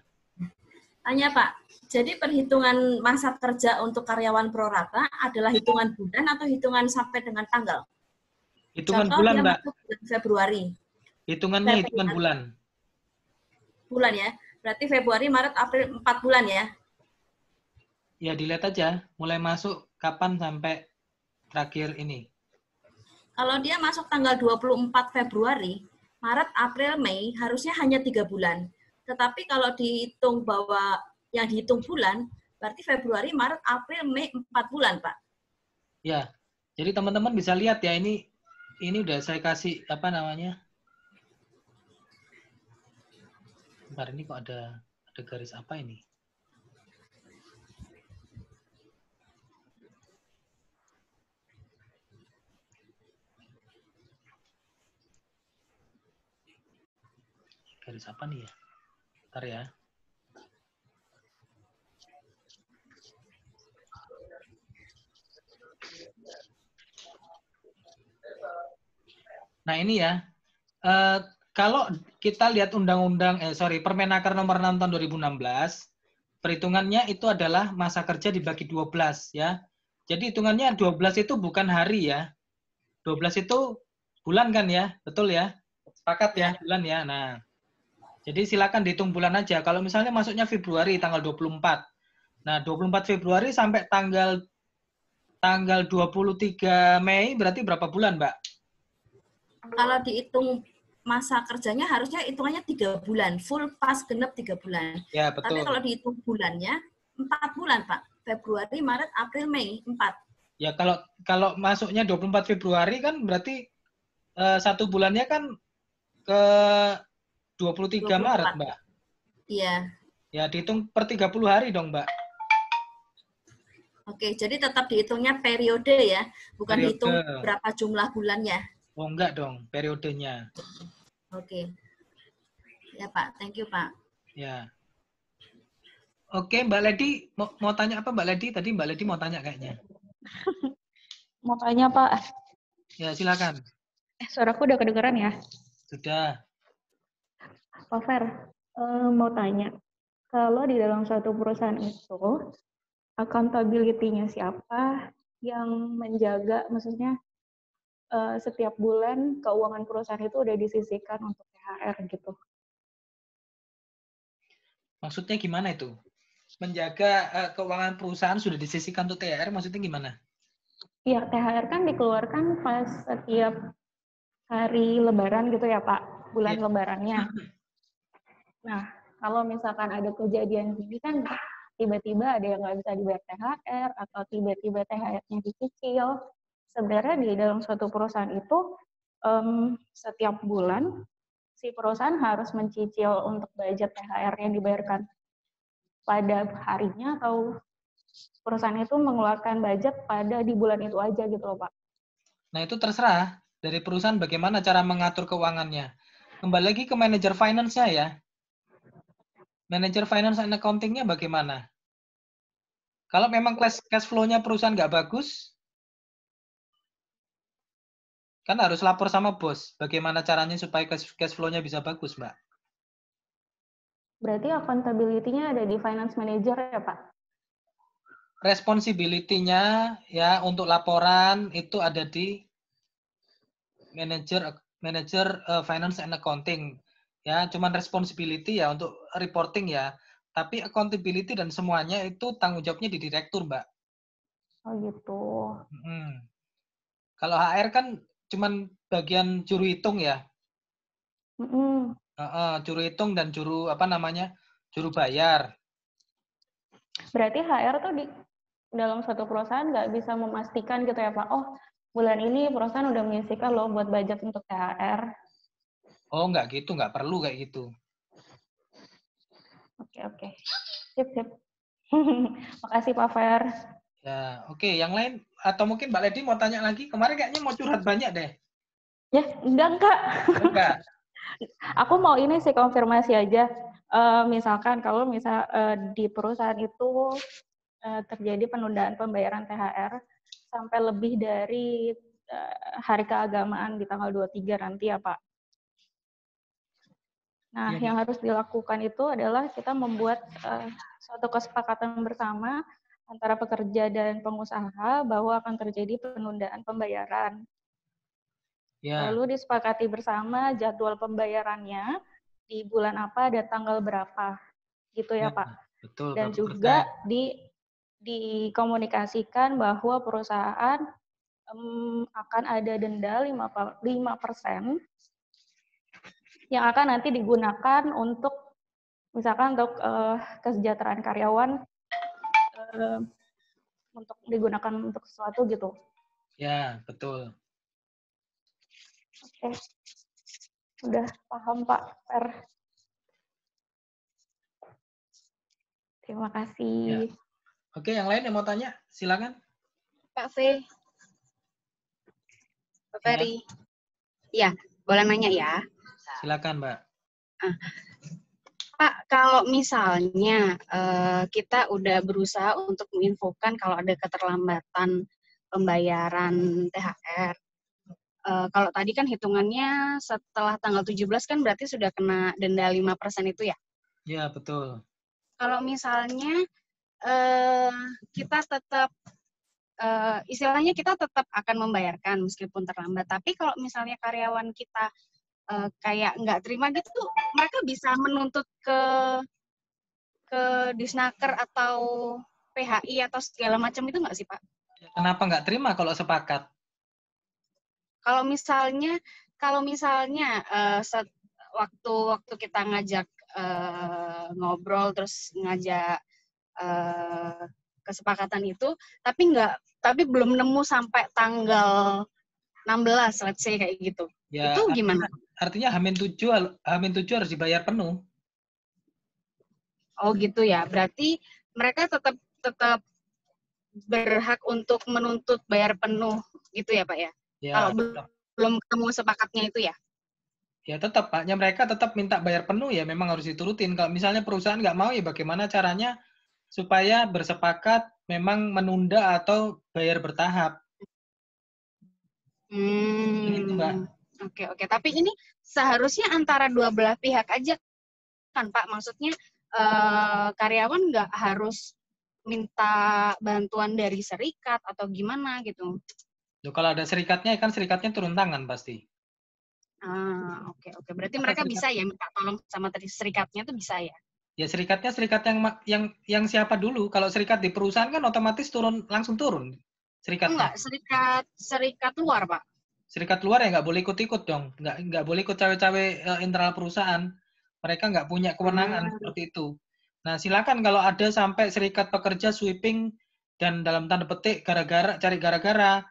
Tanya, Pak. Jadi perhitungan masa kerja untuk karyawan prorata adalah hitungan bulan atau hitungan sampai dengan tanggal? hitungan Contoh, bulan mbak Februari hitungannya Februari. hitungan bulan bulan ya berarti Februari Maret April 4 bulan ya ya dilihat aja mulai masuk kapan sampai terakhir ini kalau dia masuk tanggal 24 Februari Maret April Mei harusnya hanya tiga bulan tetapi kalau dihitung bahwa yang dihitung bulan berarti Februari Maret April Mei empat bulan Pak ya jadi teman-teman bisa lihat ya ini ini udah saya kasih apa namanya? Bentar ini kok ada ada garis apa ini? Garis apa nih ya? Ntar ya. Nah ini ya, eh, kalau kita lihat undang-undang, eh sorry, Permenaker nomor 6 tahun 2016, perhitungannya itu adalah masa kerja dibagi 12 ya. Jadi hitungannya 12 itu bukan hari ya. 12 itu bulan kan ya, betul ya? Sepakat ya, bulan ya. Nah, jadi silakan dihitung bulan aja. Kalau misalnya masuknya Februari tanggal 24. Nah, 24 Februari sampai tanggal tanggal 23 Mei berarti berapa bulan, Mbak? kalau dihitung masa kerjanya harusnya hitungannya tiga bulan full pas genep tiga bulan ya, betul. tapi kalau dihitung bulannya empat bulan pak Februari Maret April Mei empat ya kalau kalau masuknya 24 Februari kan berarti uh, satu bulannya kan ke 23 24. Maret mbak iya ya dihitung per 30 hari dong mbak Oke, jadi tetap dihitungnya periode ya, bukan periode. hitung berapa jumlah bulannya. Oh enggak dong, periodenya. Oke. Okay. Ya Pak, thank you Pak. Ya. Oke, Mbak Ledi mau, mau tanya apa Mbak Ledi? Tadi Mbak Ledi mau tanya kayaknya. mau tanya Pak. Ya, silakan. Eh, suaraku udah kedengeran ya? Sudah. Pak Fer, eh, mau tanya. Kalau di dalam suatu perusahaan itu, accountability-nya siapa yang menjaga, maksudnya uh, setiap bulan keuangan perusahaan itu udah disisihkan untuk THR gitu. Maksudnya gimana itu? Menjaga uh, keuangan perusahaan sudah disisihkan untuk THR, maksudnya gimana? Ya THR kan dikeluarkan pas setiap hari Lebaran gitu ya Pak, bulan ya. Lebarannya. Nah, kalau misalkan ada kejadian gini kan tiba-tiba ada yang nggak bisa dibayar THR atau tiba-tiba THR-nya dicicil sebenarnya di dalam suatu perusahaan itu um, setiap bulan si perusahaan harus mencicil untuk budget THR yang dibayarkan pada harinya atau perusahaan itu mengeluarkan budget pada di bulan itu aja gitu loh Pak. Nah itu terserah dari perusahaan bagaimana cara mengatur keuangannya. Kembali lagi ke manajer finance-nya ya. Manajer finance and accounting-nya bagaimana? Kalau memang cash, flow-nya perusahaan nggak bagus, Kan harus lapor sama bos. Bagaimana caranya supaya cash, flow-nya bisa bagus, Mbak? Berarti accountability-nya ada di finance manager ya, Pak? Responsibility-nya ya untuk laporan itu ada di manager manager uh, finance and accounting. Ya, cuman responsibility ya untuk reporting ya. Tapi accountability dan semuanya itu tanggung jawabnya di direktur, Mbak. Oh gitu. Hmm. Kalau HR kan cuman bagian juru hitung ya. Mm -hmm. uh, uh, juru hitung dan juru apa namanya juru bayar. Berarti HR tuh di dalam satu perusahaan nggak bisa memastikan gitu ya Pak. Oh bulan ini perusahaan udah menyisihkan loh buat budget untuk THR. Oh nggak gitu, nggak perlu kayak gitu. Oke okay, oke, okay. sip sip. Makasih Pak Fer. Ya, oke. Okay. Yang lain atau mungkin Mbak Lady mau tanya lagi? Kemarin kayaknya mau curhat banyak deh. Ya, enggak, enggak. Enggak. Aku mau ini sih konfirmasi aja. Uh, misalkan kalau misal uh, di perusahaan itu uh, terjadi penundaan pembayaran THR sampai lebih dari uh, hari keagamaan di tanggal 23 nanti ya, Pak. Nah, ya, yang harus dilakukan itu adalah kita membuat uh, suatu kesepakatan bersama antara pekerja dan pengusaha bahwa akan terjadi penundaan pembayaran. Ya. Lalu disepakati bersama jadwal pembayarannya di bulan apa dan tanggal berapa. Gitu ya, ya Pak. Betul. Dan juga percaya. di dikomunikasikan bahwa perusahaan um, akan ada denda 5 persen yang akan nanti digunakan untuk misalkan untuk uh, kesejahteraan karyawan untuk digunakan untuk sesuatu gitu. Ya, betul. Oke. Okay. Udah paham Pak Per. Terima kasih. Ya. Oke, yang lain yang mau tanya, silakan. Pak Fe. Pak Ferry. Ya, boleh nanya ya. Silakan, Mbak. Ah, Pak, kalau misalnya uh, kita udah berusaha untuk menginfokan kalau ada keterlambatan pembayaran THR. Uh, eh, kalau tadi kan hitungannya setelah tanggal 17 kan berarti sudah kena denda 5% itu ya? Iya, betul. Kalau misalnya uh, kita tetap uh, istilahnya kita tetap akan membayarkan meskipun terlambat, tapi kalau misalnya karyawan kita uh, kayak nggak terima gitu mereka bisa menuntut ke ke disnaker atau PHI atau segala macam itu nggak sih pak? Ya, kenapa nggak terima kalau sepakat? Kalau misalnya kalau misalnya uh, set, waktu waktu kita ngajak uh, ngobrol terus ngajak uh, kesepakatan itu tapi nggak tapi belum nemu sampai tanggal 16 let's say kayak gitu ya, itu gimana artinya hamin tujuh hamin tujuh harus dibayar penuh. Oh gitu ya. Berarti mereka tetap tetap berhak untuk menuntut bayar penuh gitu ya pak ya. ya Kalau belum, belum ketemu sepakatnya itu ya. Ya tetap paknya mereka tetap minta bayar penuh ya memang harus diturutin. Kalau misalnya perusahaan nggak mau ya bagaimana caranya supaya bersepakat memang menunda atau bayar bertahap. Hmm. Ini, gitu, mbak. Oke, oke. Tapi ini seharusnya antara dua belah pihak aja kan, Pak. Maksudnya eh, karyawan nggak harus minta bantuan dari serikat atau gimana gitu. Loh, kalau ada serikatnya kan serikatnya turun tangan pasti. Ah, oke okay, oke. Okay. Berarti Apa mereka serikat. bisa ya minta tolong sama serikatnya itu bisa ya? Ya serikatnya serikat yang yang yang siapa dulu? Kalau serikat di perusahaan kan otomatis turun langsung turun. Serikat Enggak, serikat serikat luar, Pak serikat luar ya nggak boleh ikut-ikut dong, nggak nggak boleh ikut cawe-cawe uh, internal perusahaan. Mereka nggak punya kewenangan hmm. seperti itu. Nah silakan kalau ada sampai serikat pekerja sweeping dan dalam tanda petik gara-gara cari gara-gara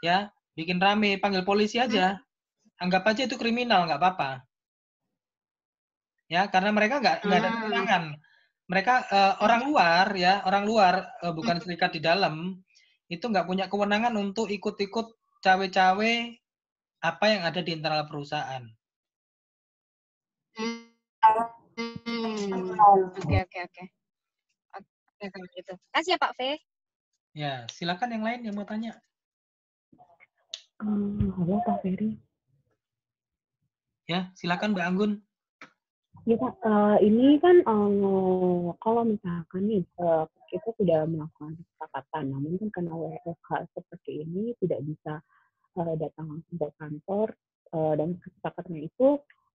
ya bikin rame panggil polisi aja hmm. anggap aja itu kriminal nggak apa-apa ya karena mereka nggak hmm. ada kewenangan mereka uh, orang luar ya orang luar uh, bukan hmm. serikat di dalam itu nggak punya kewenangan untuk ikut-ikut cawe-cawe apa yang ada di internal perusahaan. Oke oke oke. Oke kalau gitu. Kasih ya Pak V. Ya, silakan yang lain yang mau tanya. Hmm, halo Pak Ferry. Ya, silakan Mbak Anggun. Ya Pak, uh, ini kan uh, kalau misalkan nih uh, kita sudah melakukan kesepakatan, namun kan karena WFH seperti ini tidak bisa uh, datang langsung ke kantor uh, dan kesepakatannya itu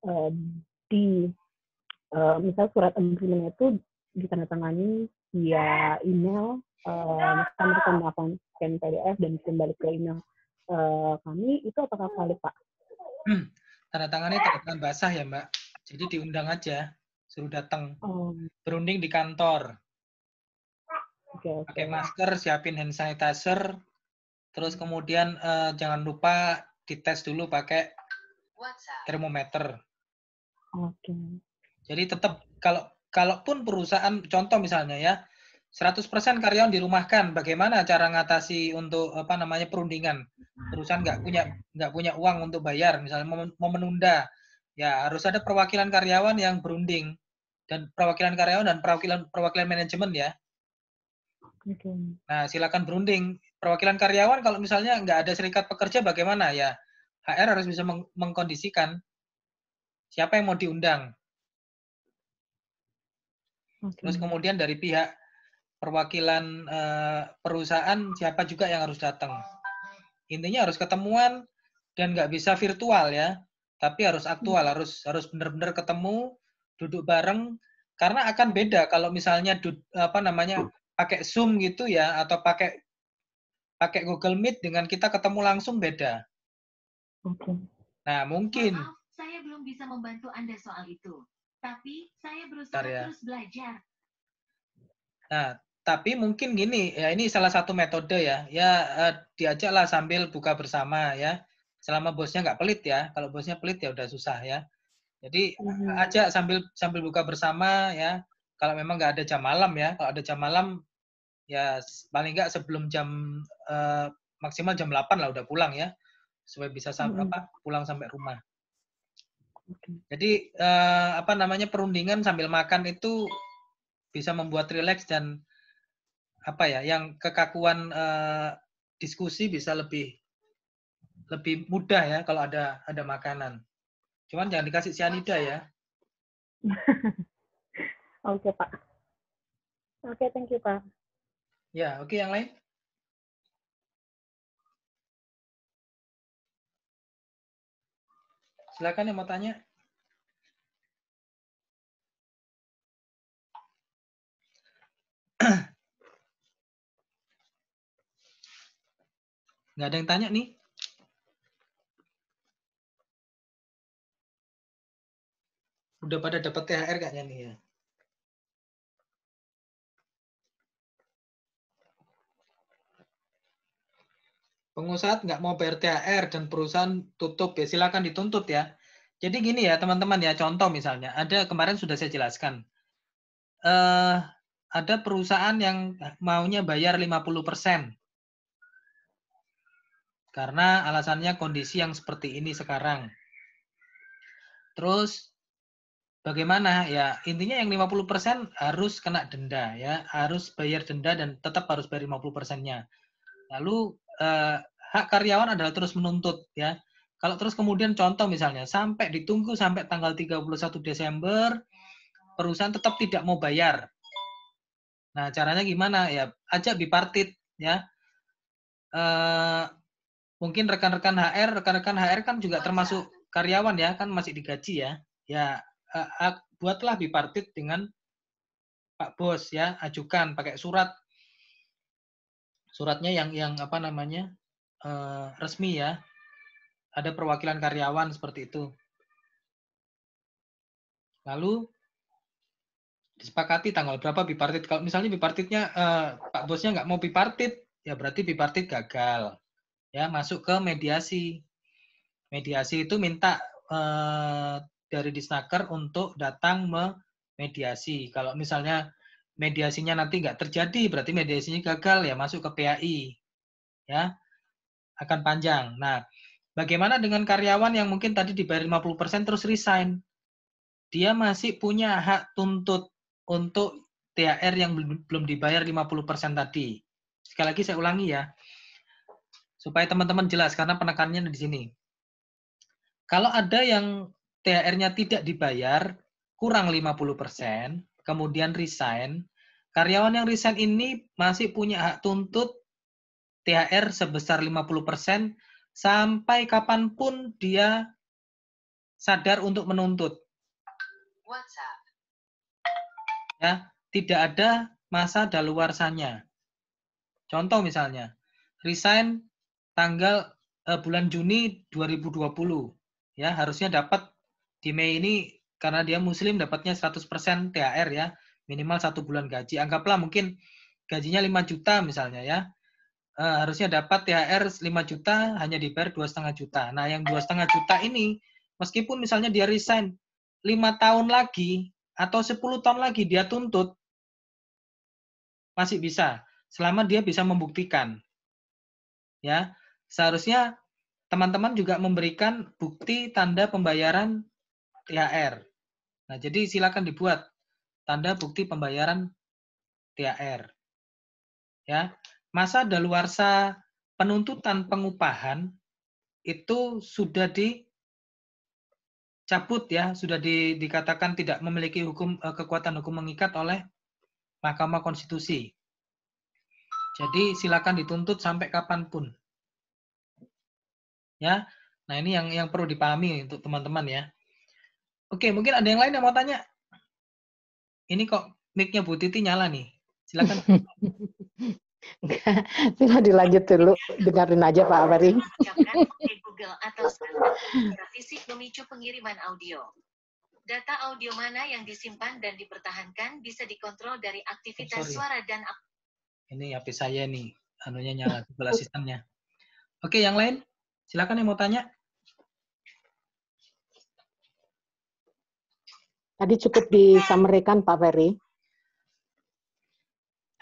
uh, di uh, misal surat agreementnya itu ditandatangani via email uh, kami akan scan PDF dan kembali ke email uh, kami itu apakah valid pak? Hmm, tanda tangannya tanda tangan basah ya mbak. Jadi diundang aja, suruh datang, oh. berunding di kantor. Okay, okay. Pakai masker, siapin hand sanitizer, Terus kemudian uh, jangan lupa dites dulu pakai termometer. Oke. Okay. Jadi tetap kalau kalaupun perusahaan contoh misalnya ya 100% karyawan dirumahkan, bagaimana cara ngatasi untuk apa namanya perundingan? Perusahaan nggak punya nggak punya uang untuk bayar, misalnya mau menunda, ya harus ada perwakilan karyawan yang berunding dan perwakilan karyawan dan perwakilan perwakilan manajemen ya. Okay. Nah, silakan berunding perwakilan karyawan kalau misalnya nggak ada serikat pekerja bagaimana ya HR harus bisa meng mengkondisikan siapa yang mau diundang okay. terus kemudian dari pihak perwakilan uh, perusahaan siapa juga yang harus datang intinya harus ketemuan dan nggak bisa virtual ya tapi harus aktual hmm. harus harus benar-benar ketemu duduk bareng karena akan beda kalau misalnya apa namanya pakai zoom gitu ya atau pakai pakai Google Meet dengan kita ketemu langsung beda. Oke. Okay. Nah, mungkin. Maaf, saya belum bisa membantu Anda soal itu. Tapi, saya berusaha ya. terus belajar. Nah, tapi mungkin gini, ya ini salah satu metode ya. Ya, eh, diajaklah sambil buka bersama ya. Selama bosnya nggak pelit ya. Kalau bosnya pelit ya udah susah ya. Jadi, mm -hmm. ajak sambil sambil buka bersama ya. Kalau memang nggak ada jam malam ya. Kalau ada jam malam, ya paling nggak sebelum jam uh, maksimal jam 8 lah udah pulang ya supaya bisa sampai mm -hmm. apa pulang sampai rumah. Jadi uh, apa namanya perundingan sambil makan itu bisa membuat rileks dan apa ya yang kekakuan uh, diskusi bisa lebih lebih mudah ya kalau ada ada makanan. Cuman jangan dikasih sianida ya. Oke okay, Pak. Oke okay, thank you Pak. Ya, oke okay, yang lain. Silakan yang mau tanya. Nggak ada yang tanya nih. Udah pada dapat THR kayaknya nih ya. pengusaha nggak mau bayar THR dan perusahaan tutup ya silakan dituntut ya. Jadi gini ya teman-teman ya contoh misalnya ada kemarin sudah saya jelaskan eh, ada perusahaan yang maunya bayar 50% karena alasannya kondisi yang seperti ini sekarang. Terus bagaimana ya intinya yang 50% harus kena denda ya harus bayar denda dan tetap harus bayar 50%-nya. Lalu eh, hak karyawan adalah terus menuntut ya. Kalau terus kemudian contoh misalnya sampai ditunggu sampai tanggal 31 Desember perusahaan tetap tidak mau bayar. Nah, caranya gimana? Ya, ajak bipartit ya. Eh, mungkin rekan-rekan HR, rekan-rekan HR kan juga termasuk karyawan ya, kan masih digaji ya. Ya, eh, buatlah bipartit dengan Pak Bos ya, ajukan pakai surat suratnya yang yang apa namanya uh, resmi ya ada perwakilan karyawan seperti itu lalu disepakati tanggal berapa bipartit kalau misalnya bipartitnya uh, pak bosnya nggak mau bipartit ya berarti bipartit gagal ya masuk ke mediasi mediasi itu minta uh, dari disnaker untuk datang memediasi. Kalau misalnya mediasinya nanti nggak terjadi, berarti mediasinya gagal ya masuk ke PAI. Ya. Akan panjang. Nah, bagaimana dengan karyawan yang mungkin tadi dibayar 50% terus resign? Dia masih punya hak tuntut untuk THR yang belum dibayar 50% tadi. Sekali lagi saya ulangi ya. Supaya teman-teman jelas karena penekannya di sini. Kalau ada yang THR-nya tidak dibayar kurang 50%, kemudian resign, karyawan yang resign ini masih punya hak tuntut THR sebesar 50% sampai kapanpun dia sadar untuk menuntut. Ya, tidak ada masa daluarsanya. Contoh misalnya, resign tanggal eh, bulan Juni 2020. Ya, harusnya dapat di Mei ini karena dia muslim dapatnya 100% THR ya, minimal satu bulan gaji. Anggaplah mungkin gajinya 5 juta misalnya ya. E, harusnya dapat THR 5 juta, hanya dibayar 2,5 juta. Nah, yang 2,5 juta ini, meskipun misalnya dia resign 5 tahun lagi, atau 10 tahun lagi dia tuntut, masih bisa. Selama dia bisa membuktikan. Ya, seharusnya teman-teman juga memberikan bukti tanda pembayaran THR. Nah, jadi silakan dibuat tanda bukti pembayaran THR. Ya, masa daluarsa penuntutan pengupahan itu sudah dicabut ya, sudah di, dikatakan tidak memiliki hukum eh, kekuatan hukum mengikat oleh Mahkamah Konstitusi. Jadi silakan dituntut sampai kapanpun. Ya, nah ini yang yang perlu dipahami untuk teman-teman ya. Oke, mungkin ada yang lain yang mau tanya? Ini kok mic-nya Bu Titi nyala nih. Silakan. Enggak, tinggal dilanjut dulu. Dengarin aja Pak Amari. Google atau fisik memicu pengiriman audio. Data audio mana yang disimpan dan dipertahankan bisa dikontrol dari aktivitas oh, suara dan Ini HP saya nih, anunya nyala, Google asistennya. Oke, yang lain? Silakan yang mau tanya. Tadi cukup disamerikan Pak Ferry.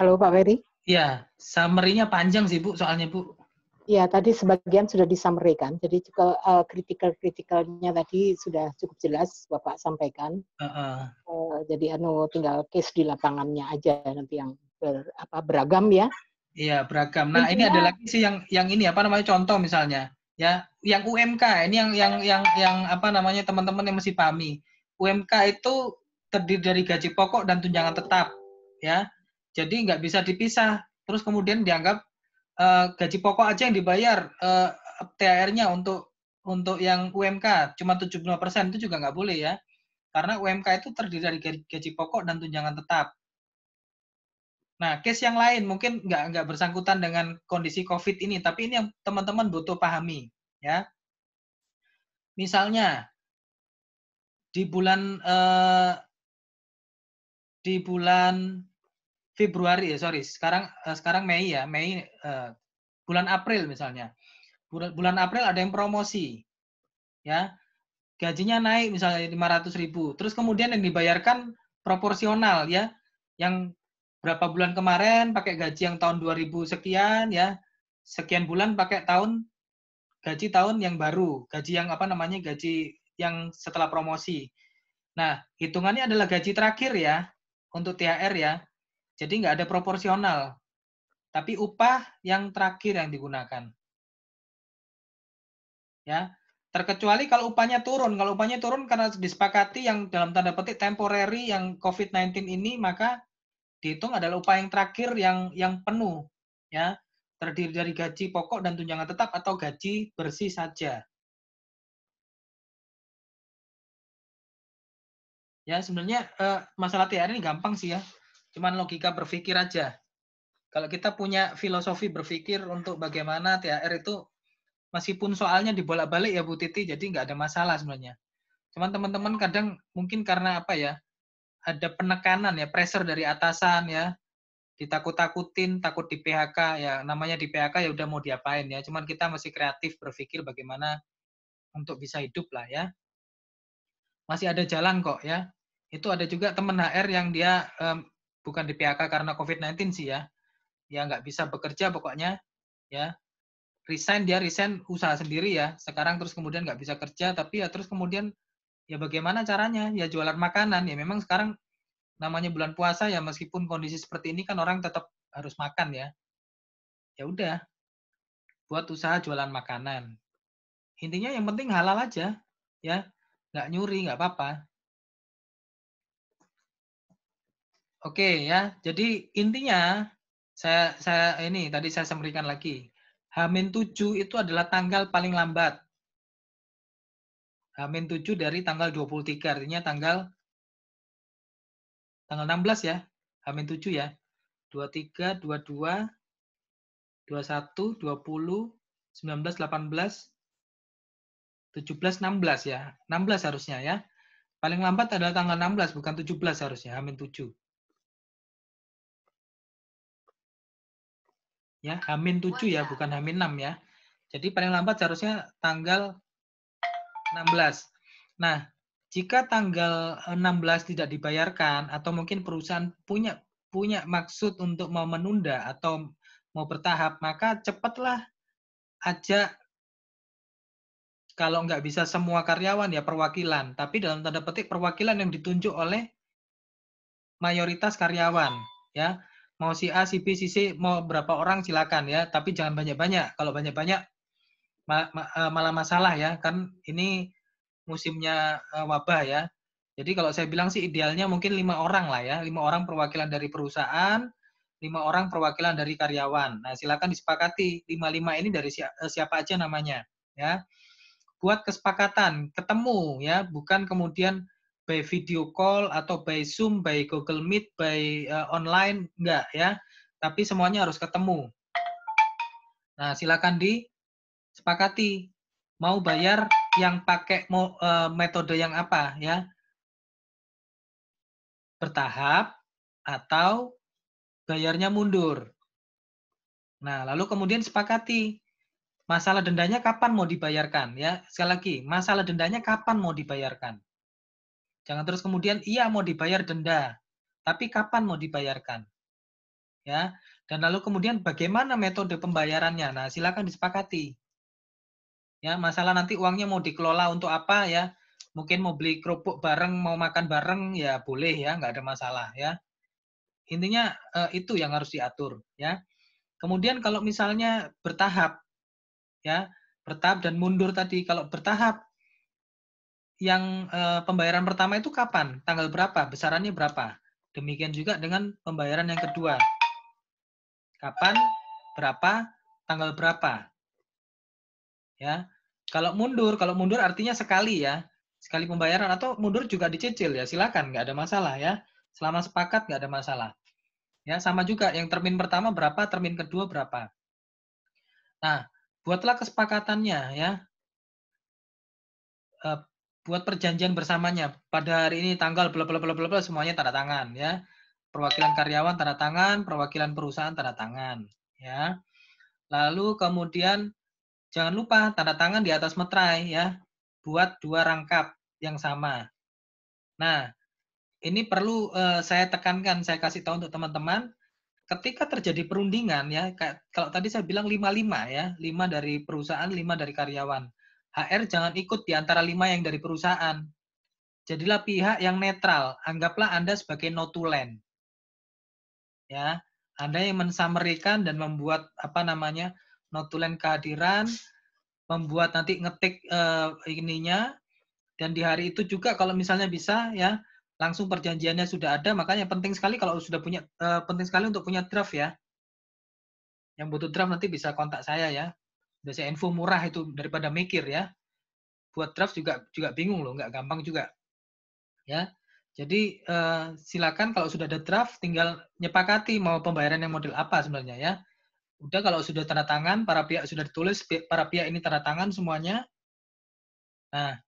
Halo Pak Ferry. Iya, summary panjang sih Bu, soalnya Bu. Iya, tadi sebagian sudah disamerikan. Jadi juga uh, eh, kritikal-kritikalnya tadi sudah cukup jelas Bapak sampaikan. Uh -uh. Uh, jadi anu tinggal case di lapangannya aja nanti yang ber, apa beragam ya. Iya, beragam. Nah, Intinya, ini ada lagi sih yang yang ini apa namanya contoh misalnya ya, yang UMK ini yang yang yang yang apa namanya teman-teman yang mesti pahami UMK itu terdiri dari gaji pokok dan tunjangan tetap, ya. Jadi nggak bisa dipisah. Terus kemudian dianggap uh, gaji pokok aja yang dibayar uh, eh, THR-nya untuk untuk yang UMK cuma 75% itu juga nggak boleh ya. Karena UMK itu terdiri dari gaji, gaji pokok dan tunjangan tetap. Nah, case yang lain mungkin nggak nggak bersangkutan dengan kondisi COVID ini, tapi ini yang teman-teman butuh pahami, ya. Misalnya, di bulan uh, di bulan Februari ya sorry sekarang uh, sekarang Mei ya Mei uh, bulan April misalnya bulan bulan April ada yang promosi ya gajinya naik misalnya 500 ribu terus kemudian yang dibayarkan proporsional ya yang berapa bulan kemarin pakai gaji yang tahun 2000 sekian ya sekian bulan pakai tahun gaji tahun yang baru gaji yang apa namanya gaji yang setelah promosi. Nah, hitungannya adalah gaji terakhir ya untuk THR ya. Jadi nggak ada proporsional. Tapi upah yang terakhir yang digunakan. Ya, terkecuali kalau upahnya turun. Kalau upahnya turun karena disepakati yang dalam tanda petik temporary yang COVID-19 ini maka dihitung adalah upah yang terakhir yang yang penuh ya terdiri dari gaji pokok dan tunjangan tetap atau gaji bersih saja. Ya sebenarnya uh, masalah TR ini gampang sih ya. Cuman logika berpikir aja. Kalau kita punya filosofi berpikir untuk bagaimana THR itu meskipun soalnya dibolak-balik ya Bu Titi, jadi nggak ada masalah sebenarnya. Cuman teman-teman kadang mungkin karena apa ya, ada penekanan ya, pressure dari atasan ya, ditakut-takutin, takut di PHK ya, namanya di PHK ya udah mau diapain ya. Cuman kita masih kreatif berpikir bagaimana untuk bisa hidup lah ya. Masih ada jalan kok ya. Itu ada juga teman HR yang dia um, bukan di PHK karena COVID-19 sih ya. Ya nggak bisa bekerja pokoknya ya. Resign dia resign usaha sendiri ya. Sekarang terus kemudian nggak bisa kerja tapi ya terus kemudian ya bagaimana caranya? Ya jualan makanan ya. Memang sekarang namanya bulan puasa ya meskipun kondisi seperti ini kan orang tetap harus makan ya. Ya udah. Buat usaha jualan makanan. Intinya yang penting halal aja ya. Nggak nyuri, nggak apa-apa Oke ya, jadi intinya saya saya ini tadi saya sampaikan lagi. Hamin 7 itu adalah tanggal paling lambat. Hamin 7 dari tanggal 23 artinya tanggal tanggal 16 ya. Hamin 7 ya. 23, 22, 21, 20, 19, 18, 17, 16 ya. 16 harusnya ya. Paling lambat adalah tanggal 16 bukan 17 harusnya. Hamin 7. ya Hamin 7 ya bukan Hamin 6 ya jadi paling lambat seharusnya tanggal 16 nah jika tanggal 16 tidak dibayarkan atau mungkin perusahaan punya punya maksud untuk mau menunda atau mau bertahap maka cepatlah ajak kalau nggak bisa semua karyawan ya perwakilan tapi dalam tanda petik perwakilan yang ditunjuk oleh mayoritas karyawan ya Mau si A, si B, si C, mau berapa orang silakan ya, tapi jangan banyak-banyak. Kalau banyak-banyak e, malah masalah ya, kan ini musimnya e, wabah ya. Jadi kalau saya bilang sih idealnya mungkin lima orang lah ya, lima orang perwakilan dari perusahaan, lima orang perwakilan dari karyawan. Nah silakan disepakati lima lima ini dari e, siapa aja namanya ya. Buat kesepakatan, ketemu ya, bukan kemudian by video call atau by Zoom, by Google Meet, by uh, online, enggak ya. Tapi semuanya harus ketemu. Nah, silakan di sepakati. mau bayar yang pakai mo, uh, metode yang apa ya. Bertahap atau bayarnya mundur. Nah, lalu kemudian sepakati masalah dendanya kapan mau dibayarkan ya. Sekali lagi, masalah dendanya kapan mau dibayarkan. Jangan terus kemudian iya mau dibayar denda, tapi kapan mau dibayarkan? Ya. Dan lalu kemudian bagaimana metode pembayarannya? Nah, silakan disepakati. Ya, masalah nanti uangnya mau dikelola untuk apa ya? Mungkin mau beli kerupuk bareng, mau makan bareng ya boleh ya, Enggak ada masalah ya. Intinya eh, itu yang harus diatur ya. Kemudian kalau misalnya bertahap ya, bertahap dan mundur tadi kalau bertahap yang uh, pembayaran pertama itu kapan, tanggal berapa, besarannya berapa. Demikian juga dengan pembayaran yang kedua. Kapan, berapa, tanggal berapa. Ya. Kalau mundur, kalau mundur artinya sekali ya. Sekali pembayaran atau mundur juga dicicil ya, silakan nggak ada masalah ya. Selama sepakat nggak ada masalah. Ya, sama juga yang termin pertama berapa, termin kedua berapa. Nah, buatlah kesepakatannya ya. Eh, buat perjanjian bersamanya pada hari ini tanggal bla bla bla bla bla semuanya tanda tangan ya perwakilan karyawan tanda tangan perwakilan perusahaan tanda tangan ya lalu kemudian jangan lupa tanda tangan di atas metrai ya buat dua rangkap yang sama nah ini perlu uh, saya tekankan saya kasih tahu untuk teman-teman ketika terjadi perundingan ya kayak, kalau tadi saya bilang 55 ya 5 dari perusahaan 5 dari karyawan HR jangan ikut di antara lima yang dari perusahaan. Jadilah pihak yang netral. Anggaplah Anda sebagai notulen. Ya, Anda yang mensamerikan dan membuat apa namanya notulen kehadiran, membuat nanti ngetik uh, ininya, dan di hari itu juga kalau misalnya bisa ya langsung perjanjiannya sudah ada. Makanya penting sekali kalau sudah punya uh, penting sekali untuk punya draft ya. Yang butuh draft nanti bisa kontak saya ya biasanya info murah itu daripada mikir ya buat draft juga juga bingung loh nggak gampang juga ya jadi eh, silakan kalau sudah ada draft tinggal nyepakati mau pembayaran yang model apa sebenarnya ya udah kalau sudah tanda tangan para pihak sudah ditulis para pihak ini tanda tangan semuanya nah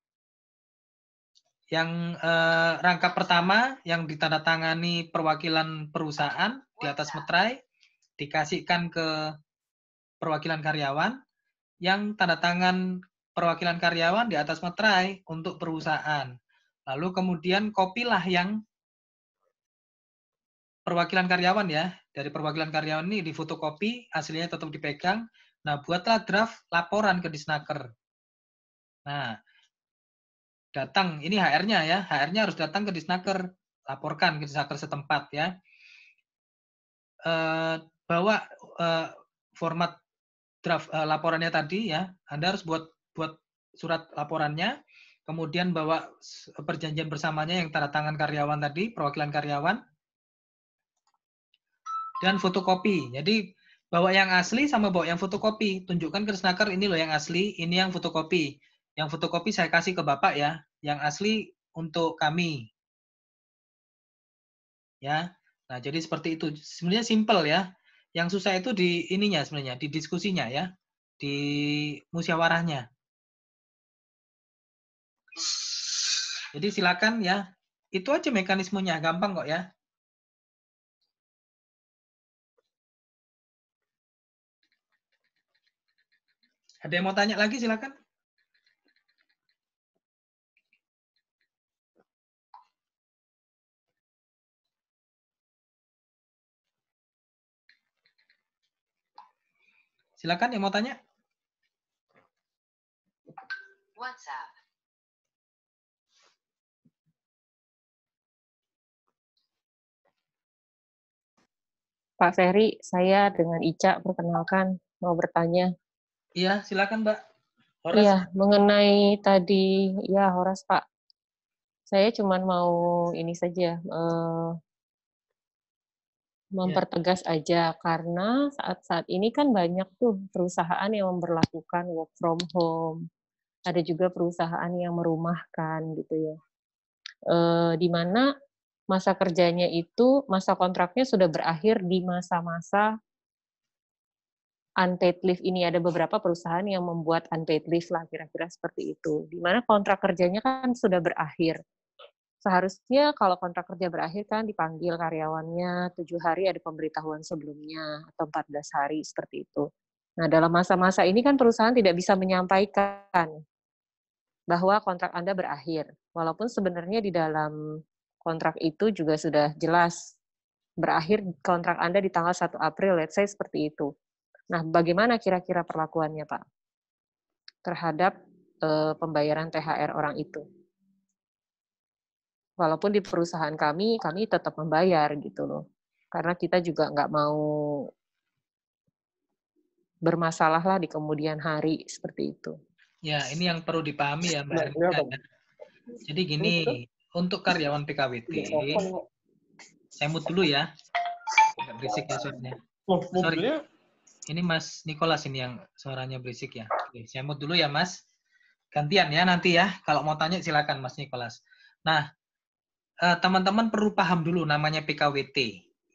yang eh, rangkap pertama yang ditandatangani perwakilan perusahaan di atas metrai dikasihkan ke perwakilan karyawan yang tanda tangan perwakilan karyawan di atas materai untuk perusahaan. Lalu kemudian kopilah yang perwakilan karyawan ya. Dari perwakilan karyawan ini difotokopi, hasilnya tetap dipegang. Nah, buatlah draft laporan ke Disnaker. Nah, datang ini HR-nya ya. HR-nya harus datang ke Disnaker, laporkan ke Disnaker setempat ya. E, bawa eh, format draft uh, laporannya tadi ya. Anda harus buat buat surat laporannya, kemudian bawa perjanjian bersamanya yang tanda tangan karyawan tadi, perwakilan karyawan, dan fotokopi. Jadi bawa yang asli sama bawa yang fotokopi. Tunjukkan ke snaker ini loh yang asli, ini yang fotokopi. Yang fotokopi saya kasih ke bapak ya, yang asli untuk kami. Ya, nah jadi seperti itu. Sebenarnya simple ya. Yang susah itu di ininya sebenarnya, di diskusinya ya, di musyawarahnya. Jadi silakan ya, itu aja mekanismenya, gampang kok ya. Ada yang mau tanya lagi silakan. Silakan yang mau tanya. WhatsApp. Pak Ferry, saya dengan Ica perkenalkan mau bertanya. Iya, silakan Mbak. Iya, mengenai tadi ya Horas Pak. Saya cuma mau ini saja eh, Iya. mempertegas yeah. aja karena saat-saat ini kan banyak tuh perusahaan yang memperlakukan work from home. Ada juga perusahaan yang merumahkan gitu ya. E, di mana masa kerjanya itu masa kontraknya sudah berakhir di masa-masa unpaid leave ini ada beberapa perusahaan yang membuat unpaid leave lah kira-kira seperti itu. Di mana kontrak kerjanya kan sudah berakhir seharusnya kalau kontrak kerja berakhir kan dipanggil karyawannya tujuh hari ada pemberitahuan sebelumnya atau 14 hari seperti itu. Nah, dalam masa-masa ini kan perusahaan tidak bisa menyampaikan bahwa kontrak Anda berakhir. Walaupun sebenarnya di dalam kontrak itu juga sudah jelas berakhir kontrak Anda di tanggal 1 April, let's say seperti itu. Nah, bagaimana kira-kira perlakuannya, Pak? Terhadap e, pembayaran THR orang itu? walaupun di perusahaan kami kami tetap membayar gitu loh karena kita juga nggak mau bermasalah lah di kemudian hari seperti itu ya ini yang perlu dipahami ya mbak nah, jadi gini untuk karyawan PKWT saya mute dulu ya agak berisik ya suaranya oh, sorry ya? ini Mas Nikolas ini yang suaranya berisik ya Oke, saya mute dulu ya Mas gantian ya nanti ya kalau mau tanya silakan Mas Nikolas nah Eh, teman-teman perlu paham dulu namanya PKWT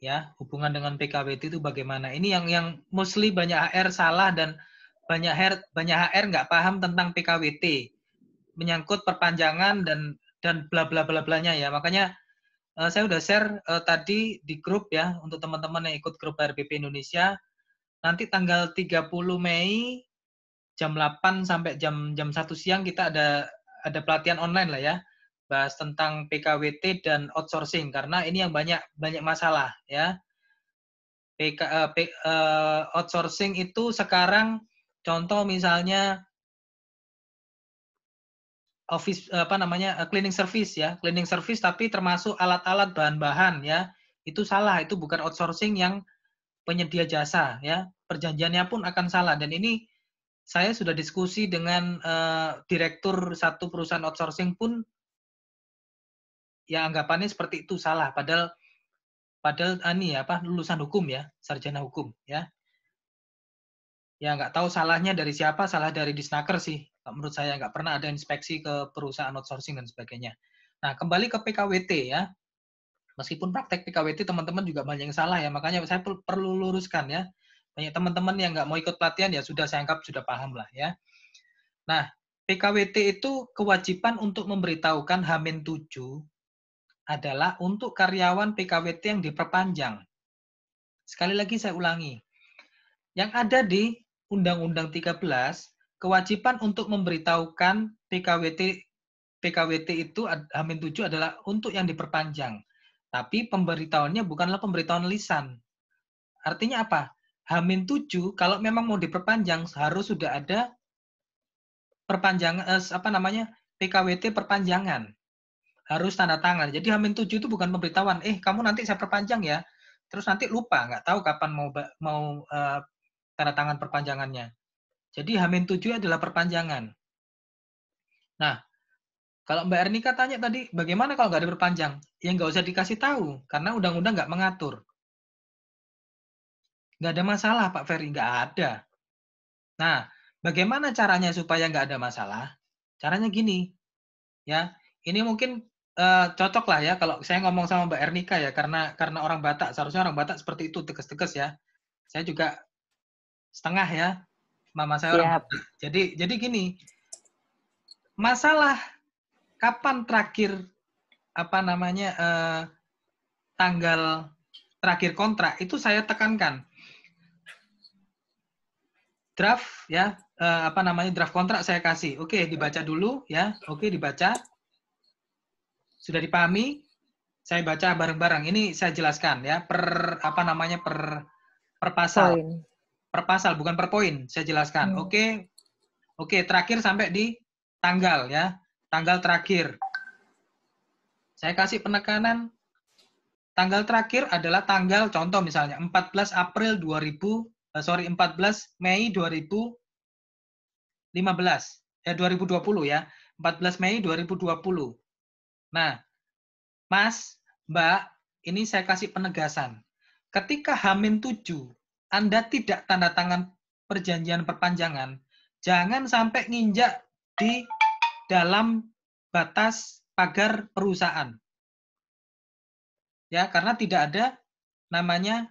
ya hubungan dengan PKWT itu bagaimana ini yang yang mostly banyak HR salah dan banyak HR banyak HR nggak paham tentang PKWT menyangkut perpanjangan dan dan bla bla bla blanya ya makanya uh, saya udah share uh, tadi di grup ya untuk teman-teman yang ikut grup RPP Indonesia nanti tanggal 30 Mei jam 8 sampai jam jam 1 siang kita ada ada pelatihan online lah ya bahas tentang PKWT dan outsourcing karena ini yang banyak banyak masalah ya. PK, uh, P, uh, outsourcing itu sekarang contoh misalnya office apa namanya eh, cleaning service ya cleaning service tapi termasuk alat-alat bahan-bahan ya itu salah itu bukan outsourcing yang penyedia jasa ya perjanjiannya pun akan salah dan ini saya sudah diskusi dengan uh, direktur satu perusahaan outsourcing pun ya anggapannya seperti itu salah padahal padahal ani ah, ya, apa lulusan hukum ya sarjana hukum ya ya nggak tahu salahnya dari siapa salah dari disnaker sih menurut saya nggak pernah ada inspeksi ke perusahaan outsourcing dan sebagainya nah kembali ke PKWT ya meskipun praktek PKWT teman-teman juga banyak yang salah ya makanya saya perlu luruskan ya banyak teman-teman yang nggak mau ikut pelatihan ya sudah saya anggap sudah paham lah ya nah PKWT itu kewajiban untuk memberitahukan Hamin 7 adalah untuk karyawan PKWT yang diperpanjang. Sekali lagi saya ulangi. Yang ada di Undang-Undang 13, kewajiban untuk memberitahukan PKWT PKWT itu Amin 7 adalah untuk yang diperpanjang. Tapi pemberitahuannya bukanlah pemberitahuan lisan. Artinya apa? Hamin 7 kalau memang mau diperpanjang harus sudah ada perpanjangan eh, apa namanya? PKWT perpanjangan harus tanda tangan. Jadi Hamin tujuh itu bukan pemberitahuan, eh kamu nanti saya perpanjang ya. Terus nanti lupa, nggak tahu kapan mau mau uh, tanda tangan perpanjangannya. Jadi Hamin tujuh adalah perpanjangan. Nah, kalau Mbak Ernika tanya tadi, bagaimana kalau nggak ada perpanjang? Ya nggak usah dikasih tahu, karena undang-undang nggak mengatur. Nggak ada masalah, Pak Ferry. Nggak ada. Nah, bagaimana caranya supaya nggak ada masalah? Caranya gini, ya. Ini mungkin Eh, cocok lah ya kalau saya ngomong sama Mbak Ernika ya karena karena orang Batak seharusnya orang Batak seperti itu tegas-tegas ya. Saya juga setengah ya. Mama saya orang. orang Batak. Jadi jadi gini. Masalah kapan terakhir apa namanya uh, tanggal terakhir kontrak itu saya tekankan draft ya eh, apa namanya draft kontrak saya kasih oke okay, dibaca dulu ya oke okay, dibaca sudah dipahami, saya baca bareng-bareng. Ini saya jelaskan ya per apa namanya per per pasal. poin. Per pasal bukan per poin, saya jelaskan. Oke. Hmm. Oke, okay. terakhir sampai di tanggal ya. Tanggal terakhir. Saya kasih penekanan tanggal terakhir adalah tanggal contoh misalnya 14 April 2000 eh, sorry 14 Mei 2015 eh, ya 2020 ya 14 Mei 2020 Nah, Mas, Mbak, ini saya kasih penegasan. Ketika Hamin 7, Anda tidak tanda tangan perjanjian perpanjangan, jangan sampai nginjak di dalam batas pagar perusahaan. Ya, karena tidak ada namanya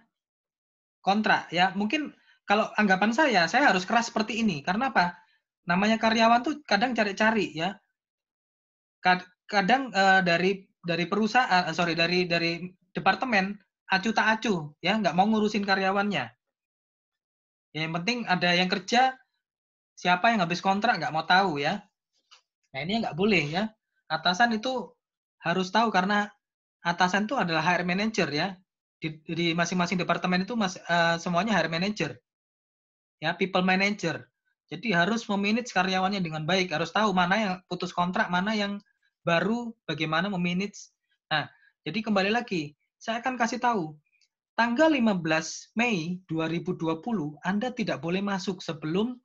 kontrak ya. Mungkin kalau anggapan saya, saya harus keras seperti ini. Karena apa? Namanya karyawan tuh kadang cari-cari ya kadang uh, dari dari perusahaan, uh, eh, sorry dari dari departemen acu tak acu, ya nggak mau ngurusin karyawannya. Ya, yang penting ada yang kerja, siapa yang habis kontrak nggak mau tahu ya. Nah ini nggak boleh ya. Atasan itu harus tahu karena atasan itu adalah HR manager ya. Di, di masing-masing departemen itu mas, uh, semuanya HR manager. Ya, people manager. Jadi harus memanage karyawannya dengan baik, harus tahu mana yang putus kontrak, mana yang baru bagaimana memanage. Nah, jadi kembali lagi, saya akan kasih tahu, tanggal 15 Mei 2020 Anda tidak boleh masuk sebelum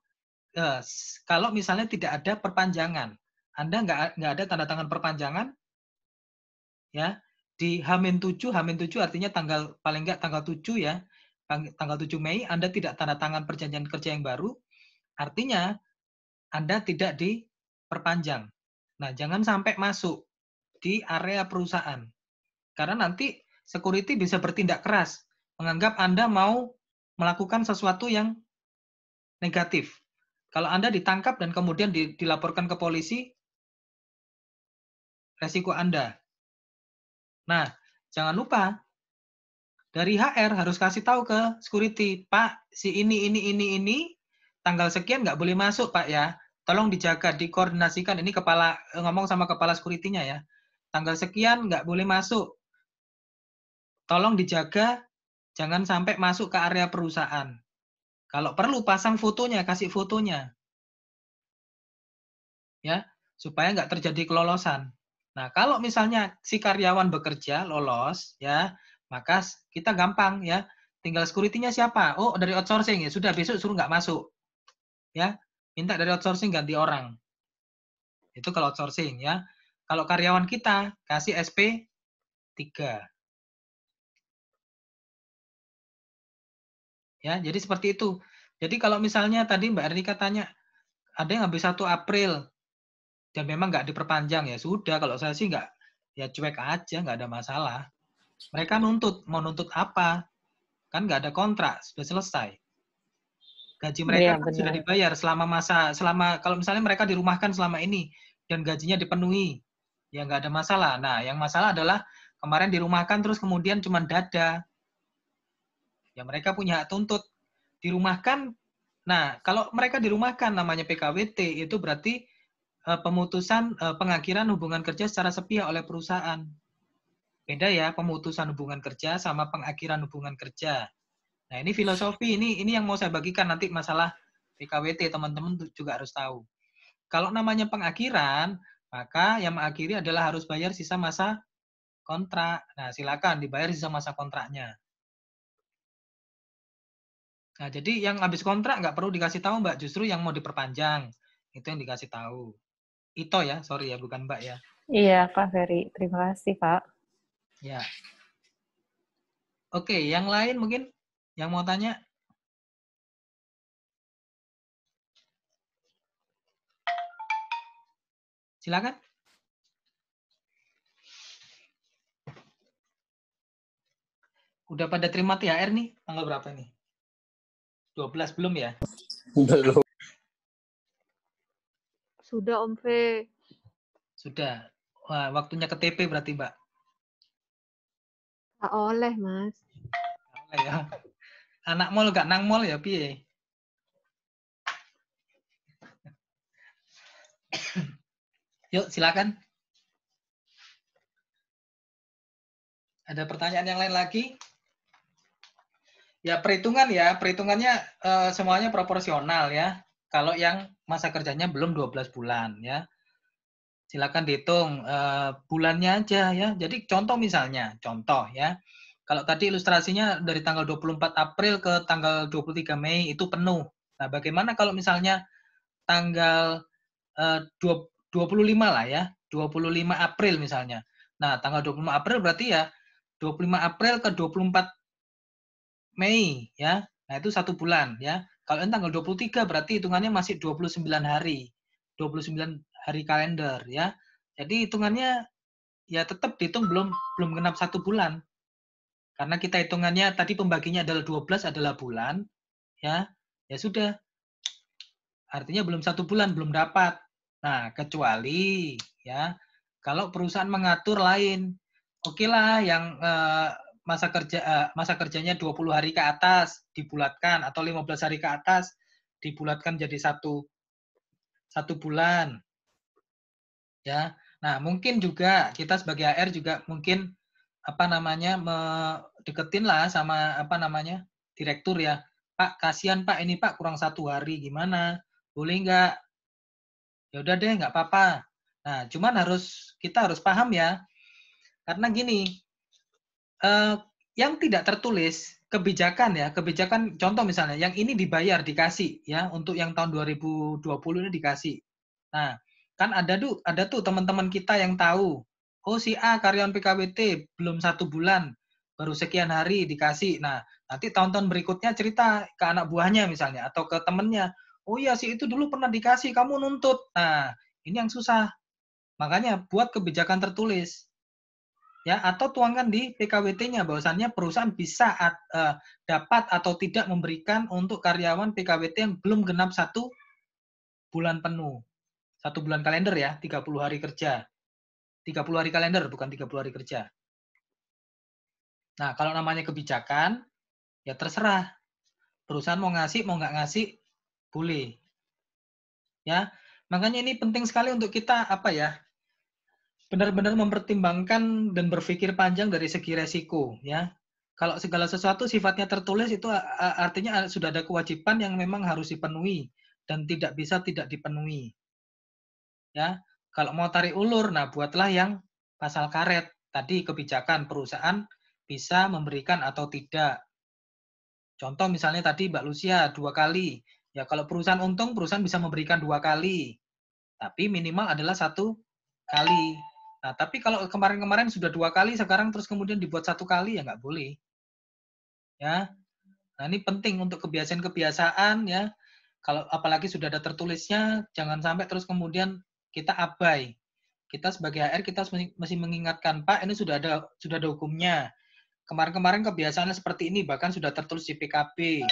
eh, kalau misalnya tidak ada perpanjangan. Anda nggak nggak ada tanda tangan perpanjangan, ya di h 7, h 7 artinya tanggal paling nggak tanggal 7 ya, tanggal 7 Mei Anda tidak tanda tangan perjanjian kerja yang baru, artinya Anda tidak diperpanjang. Nah, jangan sampai masuk di area perusahaan. Karena nanti security bisa bertindak keras, menganggap Anda mau melakukan sesuatu yang negatif. Kalau Anda ditangkap dan kemudian dilaporkan ke polisi, resiko Anda. Nah, jangan lupa dari HR harus kasih tahu ke security, Pak, si ini, ini, ini, ini, tanggal sekian nggak boleh masuk, Pak ya tolong dijaga, dikoordinasikan. Ini kepala eh, ngomong sama kepala sekuritinya ya. Tanggal sekian nggak boleh masuk. Tolong dijaga, jangan sampai masuk ke area perusahaan. Kalau perlu pasang fotonya, kasih fotonya. Ya, supaya nggak terjadi kelolosan. Nah, kalau misalnya si karyawan bekerja lolos, ya, maka kita gampang ya. Tinggal security siapa? Oh, dari outsourcing ya. Sudah besok suruh nggak masuk. Ya, minta dari outsourcing ganti orang. Itu kalau outsourcing ya. Kalau karyawan kita kasih SP 3. Ya, jadi seperti itu. Jadi kalau misalnya tadi Mbak Ernika tanya, ada yang habis 1 April dan memang nggak diperpanjang ya sudah kalau saya sih nggak ya cuek aja nggak ada masalah mereka nuntut mau nuntut apa kan nggak ada kontrak sudah selesai gaji iya, mereka ya, kan sudah dibayar selama masa selama kalau misalnya mereka dirumahkan selama ini dan gajinya dipenuhi ya nggak ada masalah nah yang masalah adalah kemarin dirumahkan terus kemudian cuma dada ya mereka punya hak tuntut dirumahkan nah kalau mereka dirumahkan namanya PKWT itu berarti eh, pemutusan eh, pengakhiran hubungan kerja secara sepihak oleh perusahaan beda ya pemutusan hubungan kerja sama pengakhiran hubungan kerja Nah ini filosofi ini ini yang mau saya bagikan nanti masalah PKWT teman-teman juga harus tahu. Kalau namanya pengakhiran maka yang mengakhiri adalah harus bayar sisa masa kontrak. Nah silakan dibayar sisa masa kontraknya. Nah jadi yang habis kontrak nggak perlu dikasih tahu mbak, justru yang mau diperpanjang itu yang dikasih tahu. itu ya, sorry ya bukan mbak ya. Iya Pak Ferry, terima kasih Pak. Ya. Oke, yang lain mungkin yang mau tanya? Silakan. Udah pada terima THR nih tanggal berapa nih? 12 belum ya? Belum. Sudah Om V. Sudah. Wah, waktunya ke TP berarti, Mbak. Tak oleh, Mas. Tak oleh ya anak mall gak nang mall ya piye yuk silakan ada pertanyaan yang lain lagi ya perhitungan ya perhitungannya e, semuanya proporsional ya kalau yang masa kerjanya belum 12 bulan ya silakan dihitung e, bulannya aja ya jadi contoh misalnya contoh ya kalau tadi ilustrasinya dari tanggal 24 April ke tanggal 23 Mei itu penuh. Nah, bagaimana kalau misalnya tanggal eh, 25 lah ya, 25 April misalnya. Nah, tanggal 25 April berarti ya 25 April ke 24 Mei ya. Nah, itu satu bulan ya. Kalau ini tanggal 23 berarti hitungannya masih 29 hari. 29 hari kalender ya. Jadi hitungannya ya tetap dihitung belum belum genap satu bulan karena kita hitungannya tadi pembaginya adalah 12 adalah bulan, ya. Ya sudah. Artinya belum satu bulan belum dapat. Nah, kecuali ya kalau perusahaan mengatur lain. Oke okay lah yang eh, masa kerja eh, masa kerjanya 20 hari ke atas dibulatkan atau 15 hari ke atas dibulatkan jadi satu satu bulan. Ya. Nah, mungkin juga kita sebagai AR juga mungkin apa namanya me, deketin lah sama apa namanya direktur ya pak kasihan pak ini pak kurang satu hari gimana boleh nggak ya udah deh nggak apa-apa nah cuman harus kita harus paham ya karena gini eh, yang tidak tertulis kebijakan ya kebijakan contoh misalnya yang ini dibayar dikasih ya untuk yang tahun 2020 ini dikasih nah kan ada tuh ada tuh teman-teman kita yang tahu oh si A karyawan PKWT belum satu bulan baru sekian hari dikasih. Nah, nanti tahun-tahun berikutnya cerita ke anak buahnya misalnya atau ke temennya. Oh iya sih itu dulu pernah dikasih, kamu nuntut. Nah, ini yang susah. Makanya buat kebijakan tertulis. Ya, atau tuangkan di PKWT-nya bahwasannya perusahaan bisa at, uh, dapat atau tidak memberikan untuk karyawan PKWT yang belum genap satu bulan penuh. Satu bulan kalender ya, 30 hari kerja. 30 hari kalender, bukan 30 hari kerja. Nah, kalau namanya kebijakan, ya terserah. Perusahaan mau ngasih, mau nggak ngasih, boleh. Ya, makanya ini penting sekali untuk kita apa ya? Benar-benar mempertimbangkan dan berpikir panjang dari segi resiko, ya. Kalau segala sesuatu sifatnya tertulis itu artinya sudah ada kewajiban yang memang harus dipenuhi dan tidak bisa tidak dipenuhi. Ya, kalau mau tarik ulur, nah buatlah yang pasal karet tadi kebijakan perusahaan bisa memberikan atau tidak. Contoh misalnya tadi Mbak Lucia dua kali. Ya kalau perusahaan untung, perusahaan bisa memberikan dua kali. Tapi minimal adalah satu kali. Nah, tapi kalau kemarin-kemarin sudah dua kali, sekarang terus kemudian dibuat satu kali, ya nggak boleh. Ya, Nah, ini penting untuk kebiasaan-kebiasaan ya. Kalau apalagi sudah ada tertulisnya, jangan sampai terus kemudian kita abai. Kita sebagai HR kita masih mengingatkan, Pak, ini sudah ada sudah ada hukumnya. Kemarin-kemarin kebiasaannya seperti ini bahkan sudah tertulis di PKP,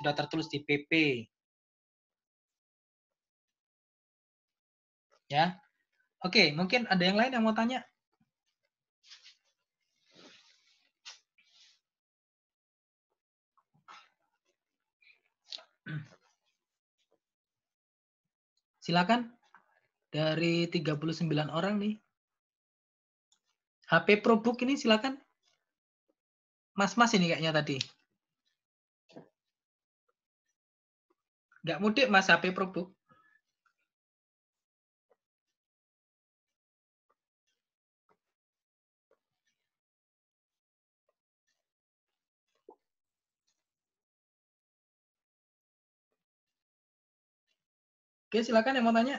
sudah tertulis di PP. Ya. Oke, mungkin ada yang lain yang mau tanya? Silakan dari 39 orang nih. HP ProBook ini silakan mas-mas ini kayaknya tadi. Nggak mudik mas HP ProBook. Oke, silakan yang mau tanya.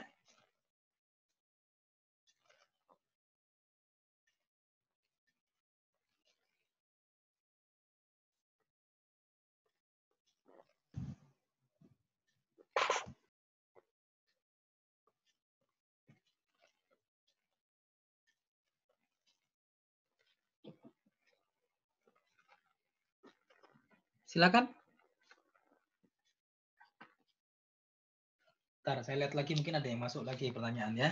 Silakan. Ntar saya lihat lagi mungkin ada yang masuk lagi pertanyaan ya.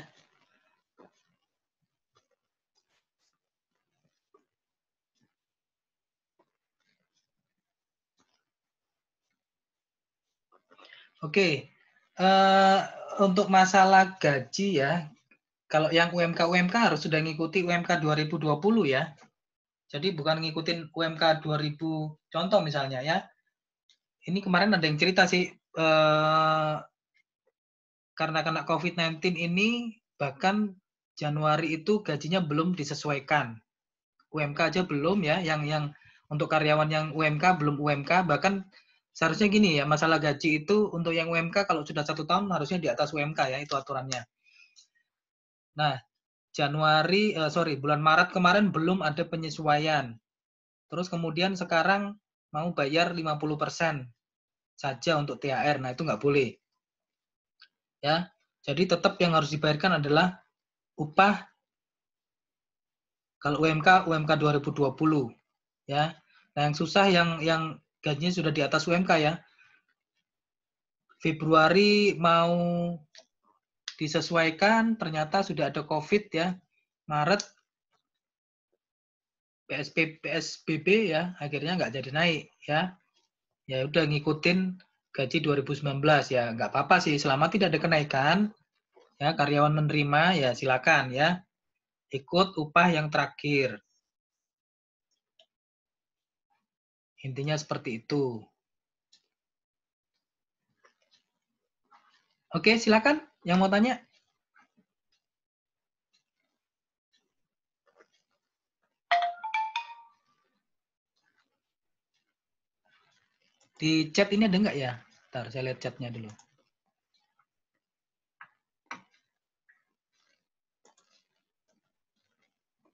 Oke, okay. uh, eh, untuk masalah gaji ya, kalau yang UMK UMK harus sudah mengikuti UMK 2020 ya. Jadi bukan ngikutin UMK 2000 contoh misalnya ya. Ini kemarin ada yang cerita sih eh, karena kena COVID-19 ini bahkan Januari itu gajinya belum disesuaikan. UMK aja belum ya yang yang untuk karyawan yang UMK belum UMK bahkan seharusnya gini ya masalah gaji itu untuk yang UMK kalau sudah satu tahun harusnya di atas UMK ya itu aturannya. Nah Januari uh, sorry bulan Maret kemarin belum ada penyesuaian. Terus kemudian sekarang mau bayar 50% saja untuk THR. Nah, itu nggak boleh. Ya. Jadi tetap yang harus dibayarkan adalah upah kalau UMK UMK 2020 ya. Nah, yang susah yang yang gajinya sudah di atas UMK ya. Februari mau disesuaikan ternyata sudah ada COVID ya Maret PSP, PSBB ya akhirnya nggak jadi naik ya ya udah ngikutin gaji 2019 ya nggak apa-apa sih selama tidak ada kenaikan ya karyawan menerima ya silakan ya ikut upah yang terakhir intinya seperti itu oke silakan yang mau tanya? Di chat ini ada enggak ya? Ntar saya lihat chatnya dulu.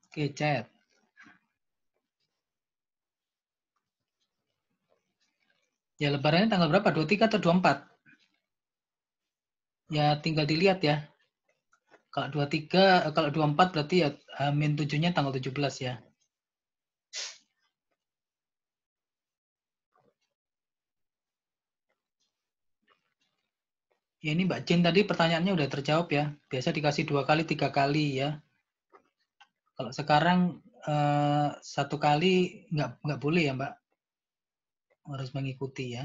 Oke, chat. Ya, lebarannya tanggal berapa? 23 atau 24? Ya tinggal dilihat ya. Kalau 23, eh, kalau 24 berarti ya min 7-nya tanggal 17 ya. Ya ini Mbak Jin tadi pertanyaannya udah terjawab ya. Biasa dikasih dua kali, tiga kali ya. Kalau sekarang eh, satu kali nggak nggak boleh ya Mbak. Harus mengikuti ya.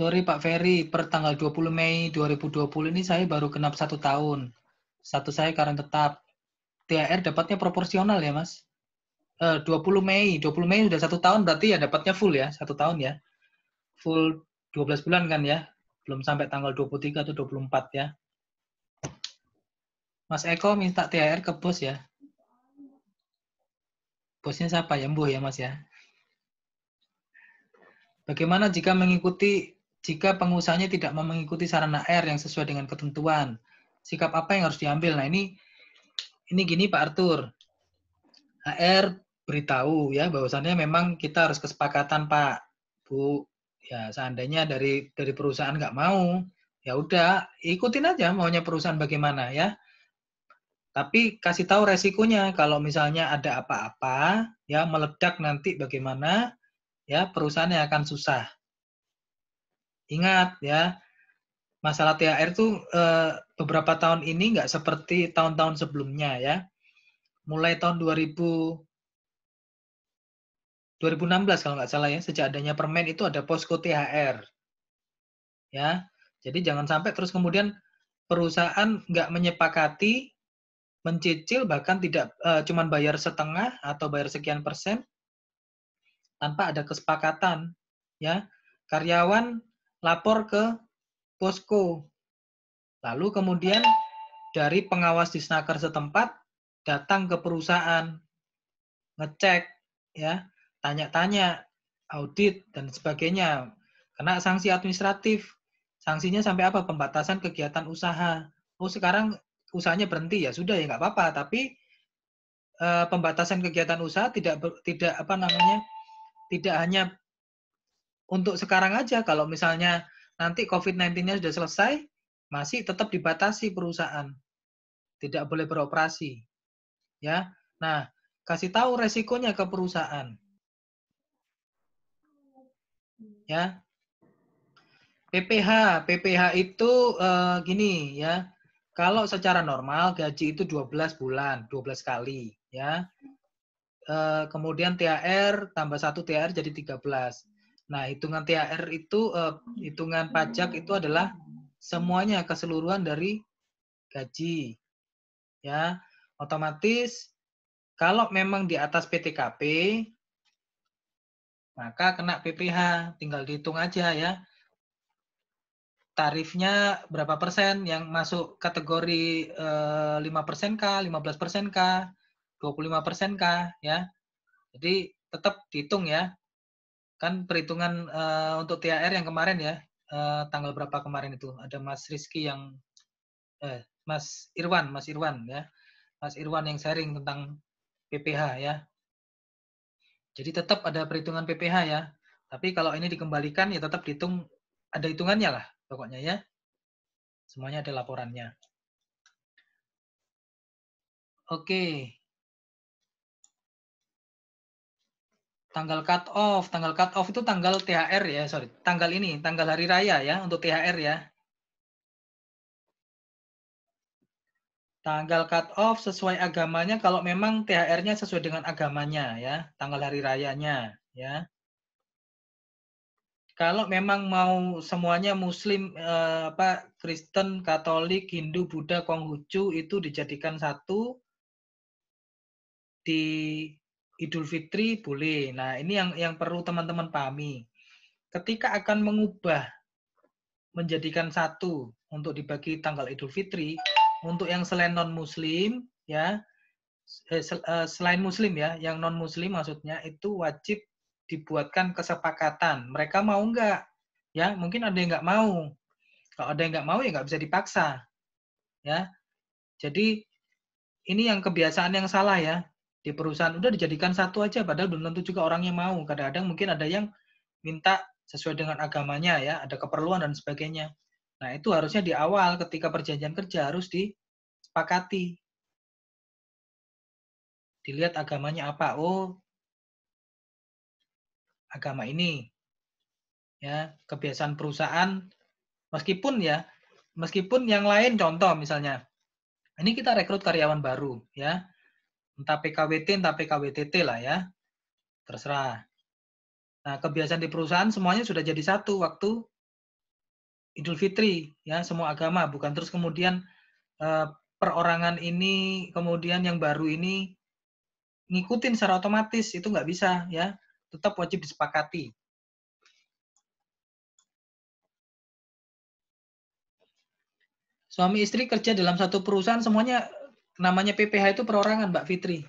Sorry Pak Ferry, per tanggal 20 Mei 2020 ini saya baru genap satu tahun. satu saya karena tetap. THR dapatnya proporsional ya Mas? Eh, uh, 20 Mei, 20 Mei sudah satu tahun berarti ya dapatnya full ya, satu tahun ya. Full 12 bulan kan ya, belum sampai tanggal 23 atau 24 ya. Mas Eko minta THR ke bos ya. Bosnya siapa ya? Mbuh ya Mas ya. Bagaimana jika mengikuti jika pengusahanya tidak mau mengikuti sarana air yang sesuai dengan ketentuan. Sikap apa yang harus diambil? Nah, ini ini gini Pak Arthur. air beritahu ya bahwasannya memang kita harus kesepakatan Pak Bu ya seandainya dari dari perusahaan nggak mau ya udah ikutin aja maunya perusahaan bagaimana ya tapi kasih tahu resikonya kalau misalnya ada apa-apa ya meledak nanti bagaimana ya perusahaannya akan susah Ingat ya, masalah THR tuh eh, beberapa tahun ini nggak seperti tahun-tahun sebelumnya ya. Mulai tahun 2000 2016 kalau nggak salah ya, sejak adanya permen itu ada posko THR. Ya, jadi jangan sampai terus kemudian perusahaan nggak menyepakati mencicil bahkan tidak e, cuman bayar setengah atau bayar sekian persen tanpa ada kesepakatan ya karyawan lapor ke posko. Lalu kemudian dari pengawas di snaker setempat datang ke perusahaan, ngecek, ya, tanya-tanya, audit, dan sebagainya. Kena sanksi administratif. Sanksinya sampai apa? Pembatasan kegiatan usaha. Oh, sekarang usahanya berhenti. Ya sudah, ya nggak apa-apa. Tapi eh, pembatasan kegiatan usaha tidak tidak apa namanya tidak hanya untuk sekarang aja kalau misalnya nanti COVID-19-nya sudah selesai, masih tetap dibatasi perusahaan. Tidak boleh beroperasi. Ya. Nah, kasih tahu resikonya ke perusahaan. Ya. PPH, PPH itu e, gini ya. Kalau secara normal gaji itu 12 bulan, 12 kali ya. E, kemudian THR tambah 1 THR jadi 13 Nah, hitungan THR itu uh, hitungan pajak itu adalah semuanya keseluruhan dari gaji. Ya, otomatis kalau memang di atas PTKP maka kena PPH, tinggal dihitung aja ya. Tarifnya berapa persen yang masuk kategori eh, 5 persen kah, 15 persen kah, 25 persen kah ya. Jadi tetap dihitung ya kan perhitungan uh, untuk THR yang kemarin ya uh, tanggal berapa kemarin itu ada Mas Rizky yang eh, Mas Irwan Mas Irwan ya Mas Irwan yang sharing tentang PPH ya jadi tetap ada perhitungan PPH ya tapi kalau ini dikembalikan ya tetap dihitung ada hitungannya lah pokoknya ya semuanya ada laporannya oke tanggal cut off. Tanggal cut off itu tanggal THR ya, sorry. Tanggal ini, tanggal hari raya ya untuk THR ya. Tanggal cut off sesuai agamanya kalau memang THR-nya sesuai dengan agamanya ya, tanggal hari rayanya ya. Kalau memang mau semuanya Muslim, eh, apa Kristen, Katolik, Hindu, Buddha, Konghucu itu dijadikan satu di Idul Fitri boleh. Nah, ini yang yang perlu teman-teman pahami. Ketika akan mengubah menjadikan satu untuk dibagi tanggal Idul Fitri untuk yang selain non muslim ya eh, eh, selain muslim ya yang non muslim maksudnya itu wajib dibuatkan kesepakatan mereka mau nggak ya mungkin ada yang nggak mau kalau ada yang nggak mau ya nggak bisa dipaksa ya jadi ini yang kebiasaan yang salah ya di perusahaan udah dijadikan satu aja padahal belum tentu juga orangnya mau kadang-kadang mungkin ada yang minta sesuai dengan agamanya ya ada keperluan dan sebagainya nah itu harusnya di awal ketika perjanjian kerja harus disepakati dilihat agamanya apa oh agama ini ya kebiasaan perusahaan meskipun ya meskipun yang lain contoh misalnya ini kita rekrut karyawan baru ya entah PKWT, entah PKWTT lah ya. Terserah. Nah, kebiasaan di perusahaan semuanya sudah jadi satu waktu Idul Fitri ya, semua agama bukan terus kemudian eh, perorangan ini kemudian yang baru ini ngikutin secara otomatis itu nggak bisa ya, tetap wajib disepakati. Suami istri kerja dalam satu perusahaan semuanya namanya PPH itu perorangan, Mbak Fitri.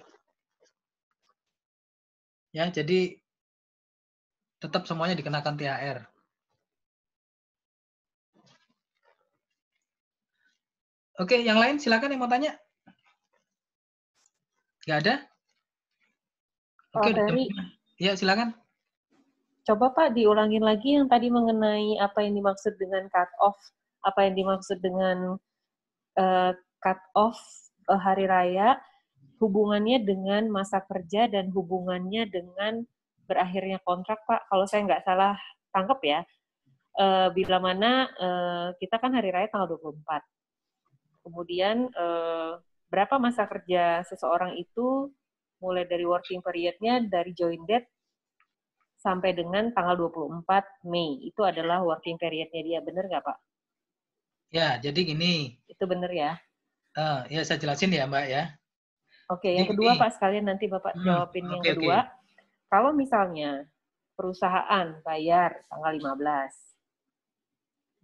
Ya, jadi tetap semuanya dikenakan THR. Oke, yang lain silakan yang mau tanya. Gak ada? Oke, oh, dari... ya silakan. Coba Pak diulangin lagi yang tadi mengenai apa yang dimaksud dengan cut off, apa yang dimaksud dengan uh, cut off Eh, hari raya hubungannya dengan masa kerja dan hubungannya dengan berakhirnya kontrak Pak kalau saya nggak salah tangkap ya eh, bila mana eh, kita kan hari raya tanggal 24 kemudian berapa masa kerja seseorang itu mulai dari working periodnya dari join date sampai dengan tanggal 24 Mei itu adalah working periodnya dia benar nggak Pak? Ya, jadi gini. Itu benar ya? Uh, ya saya jelasin ya Mbak ya. Oke, okay, yang kedua Pak sekalian nanti Bapak hmm, jawabin okay, yang kedua. Okay. Kalau misalnya perusahaan bayar tanggal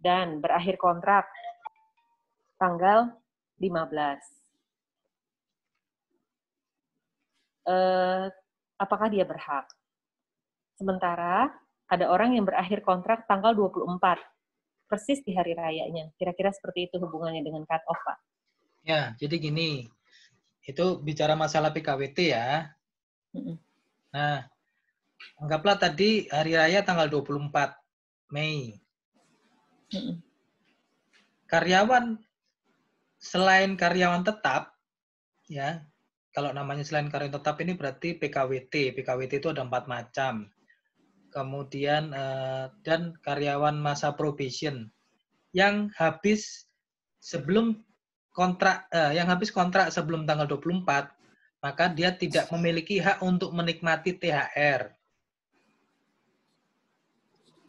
15 dan berakhir kontrak tanggal 15. Eh, apakah dia berhak? Sementara ada orang yang berakhir kontrak tanggal 24, persis di hari rayanya. Kira-kira seperti itu hubungannya dengan cut off, Pak. Ya, jadi gini, itu bicara masalah PKWT ya. Nah, anggaplah tadi hari raya tanggal 24 Mei. Karyawan selain karyawan tetap, ya, kalau namanya selain karyawan tetap ini berarti PKWT. PKWT itu ada empat macam. Kemudian eh, dan karyawan masa probation yang habis sebelum kontrak eh, yang habis kontrak sebelum tanggal 24, maka dia tidak memiliki hak untuk menikmati THR.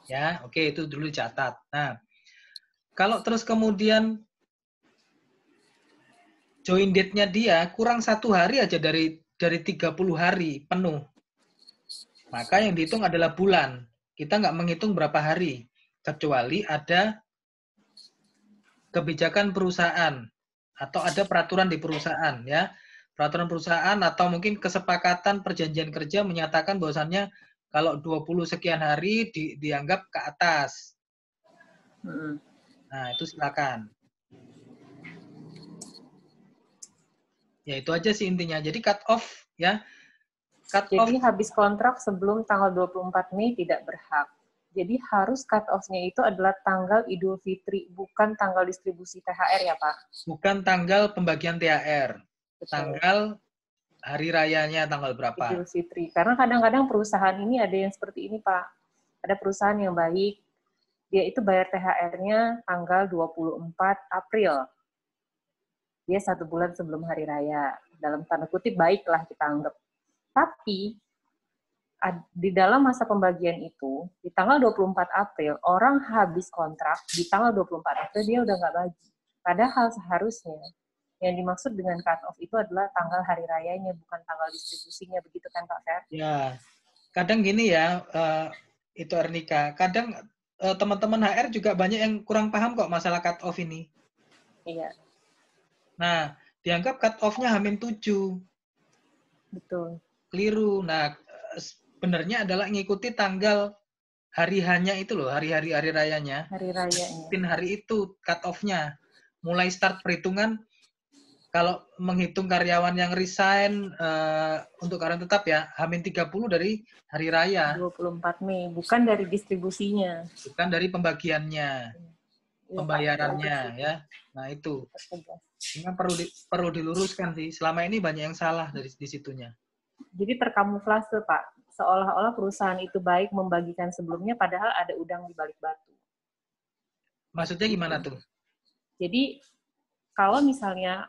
Ya, oke okay, itu dulu catat. Nah, kalau terus kemudian join date-nya dia kurang satu hari aja dari dari 30 hari penuh. Maka yang dihitung adalah bulan. Kita nggak menghitung berapa hari, kecuali ada kebijakan perusahaan atau ada peraturan di perusahaan ya peraturan perusahaan atau mungkin kesepakatan perjanjian kerja menyatakan bahwasannya kalau 20 sekian hari di, dianggap ke atas. Hmm. Nah, itu silakan. Ya, itu aja sih intinya. Jadi cut off ya. Cut Jadi off. habis kontrak sebelum tanggal 24 Mei tidak berhak. Jadi harus cut off-nya itu adalah tanggal Idul Fitri, bukan tanggal distribusi THR ya Pak? Bukan tanggal pembagian THR, Betul. tanggal hari rayanya tanggal berapa? Idul Fitri. Karena kadang-kadang perusahaan ini ada yang seperti ini Pak. Ada perusahaan yang baik, dia itu bayar THR-nya tanggal 24 April. Dia satu bulan sebelum hari raya. Dalam tanda kutip baiklah kita anggap. Tapi di dalam masa pembagian itu, di tanggal 24 April, orang habis kontrak, di tanggal 24 April dia udah nggak bagi. Padahal seharusnya yang dimaksud dengan cut off itu adalah tanggal hari rayanya, bukan tanggal distribusinya, begitu kan Pak Fer? Ya, kadang gini ya, uh, itu Ernika, kadang teman eh, teman-teman HR juga banyak yang kurang paham kok masalah cut off ini. Iya. Nah, dianggap cut offnya nya hamin 7. Betul. Keliru. Nah, benernya adalah ngikuti tanggal hari hanya itu loh, hari-hari hari rayanya. Hari raya. pin hari itu cut off-nya. Mulai start perhitungan kalau menghitung karyawan yang resign uh, untuk karyawan tetap ya, Hamin 30 dari hari raya. 24 Mei, bukan dari distribusinya. Bukan dari pembagiannya. Ya, pembayarannya ya. Nah, itu. Ini perlu di, perlu diluruskan sih. Selama ini banyak yang salah dari di situnya. Jadi terkamuflase, Pak seolah-olah perusahaan itu baik membagikan sebelumnya, padahal ada udang di balik batu. Maksudnya gimana tuh? Jadi, kalau misalnya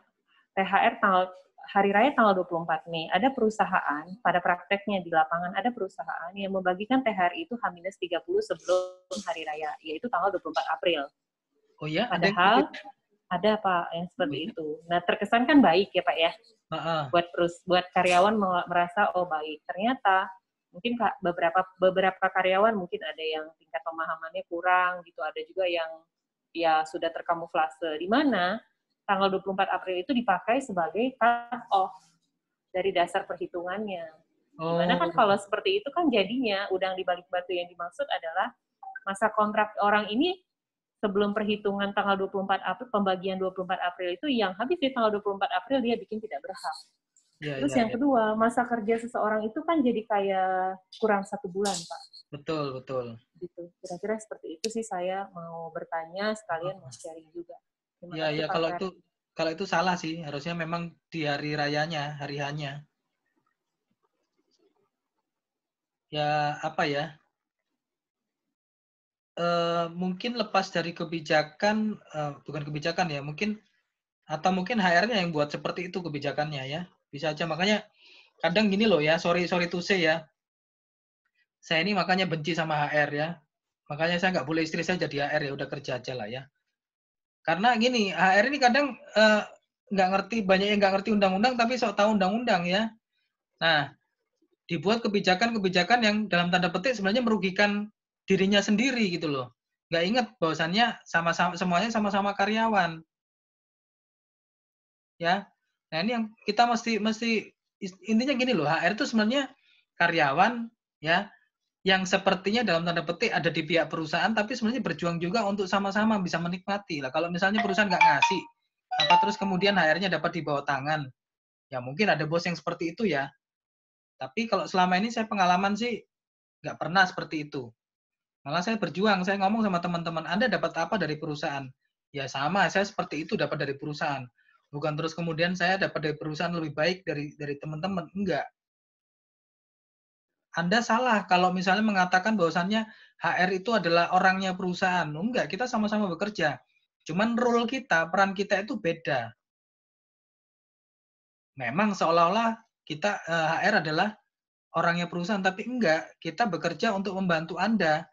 THR tanggal hari raya tanggal 24 Mei, ada perusahaan, pada prakteknya di lapangan ada perusahaan yang membagikan THR itu H-30 sebelum hari raya, yaitu tanggal 24 April. Oh ya? Padahal ada, ada Pak yang seperti oh, iya. itu. Nah, terkesan kan baik ya Pak ya? Uh -huh. Buat terus buat karyawan merasa oh baik. Ternyata mungkin beberapa beberapa karyawan mungkin ada yang tingkat pemahamannya kurang gitu ada juga yang ya sudah terkamuflase di mana tanggal 24 April itu dipakai sebagai cut off dari dasar perhitungannya. Oh. Dimana kan kalau seperti itu kan jadinya udang di balik batu yang dimaksud adalah masa kontrak orang ini sebelum perhitungan tanggal 24 April, pembagian 24 April itu yang habis di tanggal 24 April dia bikin tidak berhak. Ya, Terus ya, yang ya. kedua, masa kerja seseorang itu kan jadi kayak kurang satu bulan, Pak. Betul, betul. Gitu. Kira-kira seperti itu sih saya mau bertanya sekalian oh. mau sharing juga. Iya, ya, ya kalau itu kalau itu salah sih, harusnya memang di hari rayanya, hari hanya. Ya, apa ya? E, mungkin lepas dari kebijakan, e, bukan kebijakan ya, mungkin atau mungkin HR-nya yang buat seperti itu kebijakannya ya bisa aja makanya kadang gini loh ya sorry sorry to say ya saya ini makanya benci sama HR ya makanya saya nggak boleh istri saya jadi HR ya udah kerja aja lah ya karena gini HR ini kadang nggak eh, nggak ngerti banyak yang nggak ngerti undang-undang tapi sok tahu undang-undang ya nah dibuat kebijakan-kebijakan yang dalam tanda petik sebenarnya merugikan dirinya sendiri gitu loh nggak ingat bahwasannya sama-sama semuanya sama-sama karyawan ya Nah ini yang kita mesti mesti intinya gini loh HR itu sebenarnya karyawan ya yang sepertinya dalam tanda petik ada di pihak perusahaan tapi sebenarnya berjuang juga untuk sama-sama bisa menikmati lah kalau misalnya perusahaan nggak ngasih apa terus kemudian HR-nya dapat dibawa tangan ya mungkin ada bos yang seperti itu ya tapi kalau selama ini saya pengalaman sih nggak pernah seperti itu malah saya berjuang saya ngomong sama teman-teman Anda dapat apa dari perusahaan ya sama saya seperti itu dapat dari perusahaan bukan terus kemudian saya dapat dari perusahaan lebih baik dari dari teman-teman enggak anda salah kalau misalnya mengatakan bahwasannya HR itu adalah orangnya perusahaan. Oh, enggak, kita sama-sama bekerja. Cuman role kita, peran kita itu beda. Memang seolah-olah kita HR eh, adalah orangnya perusahaan, tapi enggak. Kita bekerja untuk membantu Anda.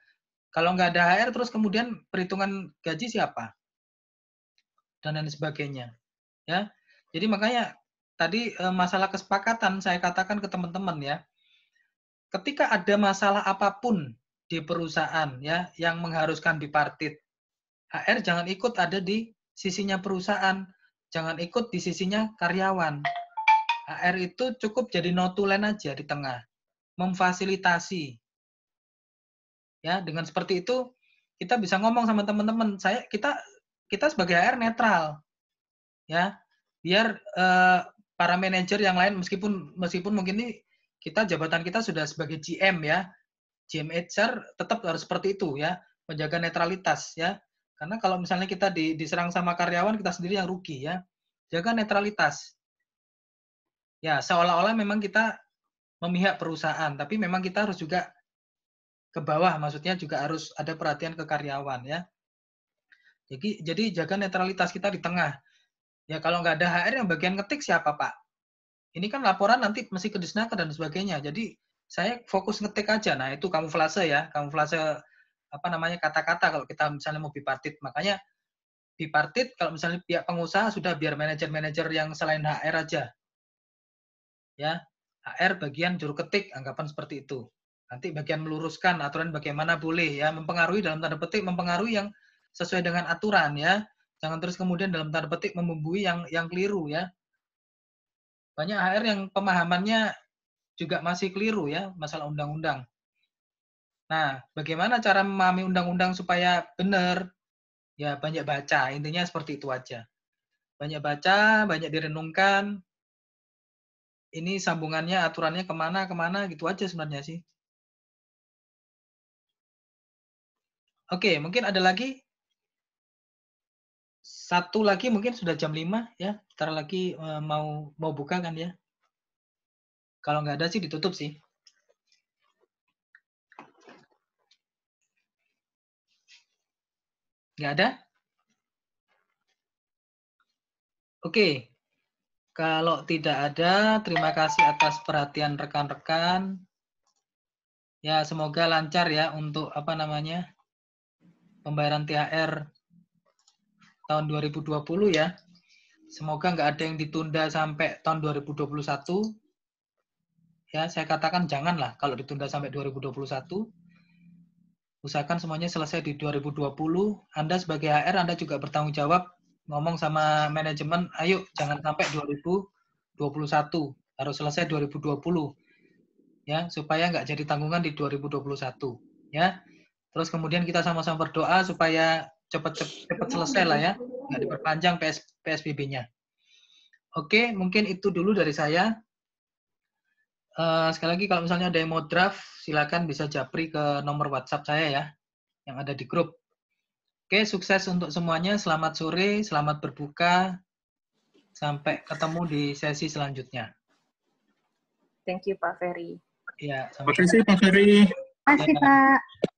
Kalau enggak ada HR, terus kemudian perhitungan gaji siapa? Dan lain sebagainya ya. Jadi makanya tadi eh, masalah kesepakatan saya katakan ke teman-teman ya. Ketika ada masalah apapun di perusahaan ya yang mengharuskan bipartit, HR jangan ikut ada di sisinya perusahaan, jangan ikut di sisinya karyawan. HR itu cukup jadi notulen aja di tengah, memfasilitasi. Ya, dengan seperti itu kita bisa ngomong sama teman-teman, saya kita kita sebagai HR netral ya biar uh, para manajer yang lain meskipun meskipun mungkin ini kita jabatan kita sudah sebagai GM ya GM HR tetap harus seperti itu ya menjaga netralitas ya karena kalau misalnya kita di, diserang sama karyawan kita sendiri yang rugi ya jaga netralitas ya seolah-olah memang kita memihak perusahaan tapi memang kita harus juga ke bawah maksudnya juga harus ada perhatian ke karyawan ya jadi jadi jaga netralitas kita di tengah Ya kalau nggak ada HR yang bagian ngetik siapa Pak? Ini kan laporan nanti masih ke Disnaker dan sebagainya. Jadi saya fokus ngetik aja. Nah itu kamuflase ya, kamuflase apa namanya kata-kata kalau kita misalnya mau bipartit. Makanya bipartit kalau misalnya pihak pengusaha sudah biar manajer-manajer yang selain HR aja. Ya, HR bagian juru ketik, anggapan seperti itu. Nanti bagian meluruskan aturan bagaimana boleh ya, mempengaruhi dalam tanda petik mempengaruhi yang sesuai dengan aturan ya. Jangan terus kemudian dalam tanda petik membumbui yang yang keliru ya. Banyak HR yang pemahamannya juga masih keliru ya masalah undang-undang. Nah, bagaimana cara memahami undang-undang supaya benar? Ya, banyak baca. Intinya seperti itu aja. Banyak baca, banyak direnungkan. Ini sambungannya, aturannya kemana-kemana, gitu aja sebenarnya sih. Oke, mungkin ada lagi satu lagi mungkin sudah jam 5 ya. Ntar lagi eh, mau mau buka kan ya. Kalau nggak ada sih ditutup sih. Nggak ada? Oke. Kalau tidak ada, terima kasih atas perhatian rekan-rekan. Ya, semoga lancar ya untuk apa namanya? pembayaran THR tahun 2020 ya. Semoga nggak ada yang ditunda sampai tahun 2021. Ya, saya katakan janganlah kalau ditunda sampai 2021. Usahakan semuanya selesai di 2020. Anda sebagai HR, Anda juga bertanggung jawab ngomong sama manajemen, ayo jangan sampai 2021. Harus selesai 2020. Ya, supaya nggak jadi tanggungan di 2021. Ya. Terus kemudian kita sama-sama berdoa supaya cepat cepat, selesai lah ya, nggak diperpanjang PS, PSBB-nya. Oke, mungkin itu dulu dari saya. Eh, sekali lagi kalau misalnya ada yang mau draft, silakan bisa japri ke nomor WhatsApp saya ya, yang ada di grup. Oke, sukses untuk semuanya. Selamat sore, selamat berbuka. Sampai ketemu di sesi selanjutnya. Thank you Pak Ferry. Iya, terima kasih Pak Ferry. Terima kasih Pak.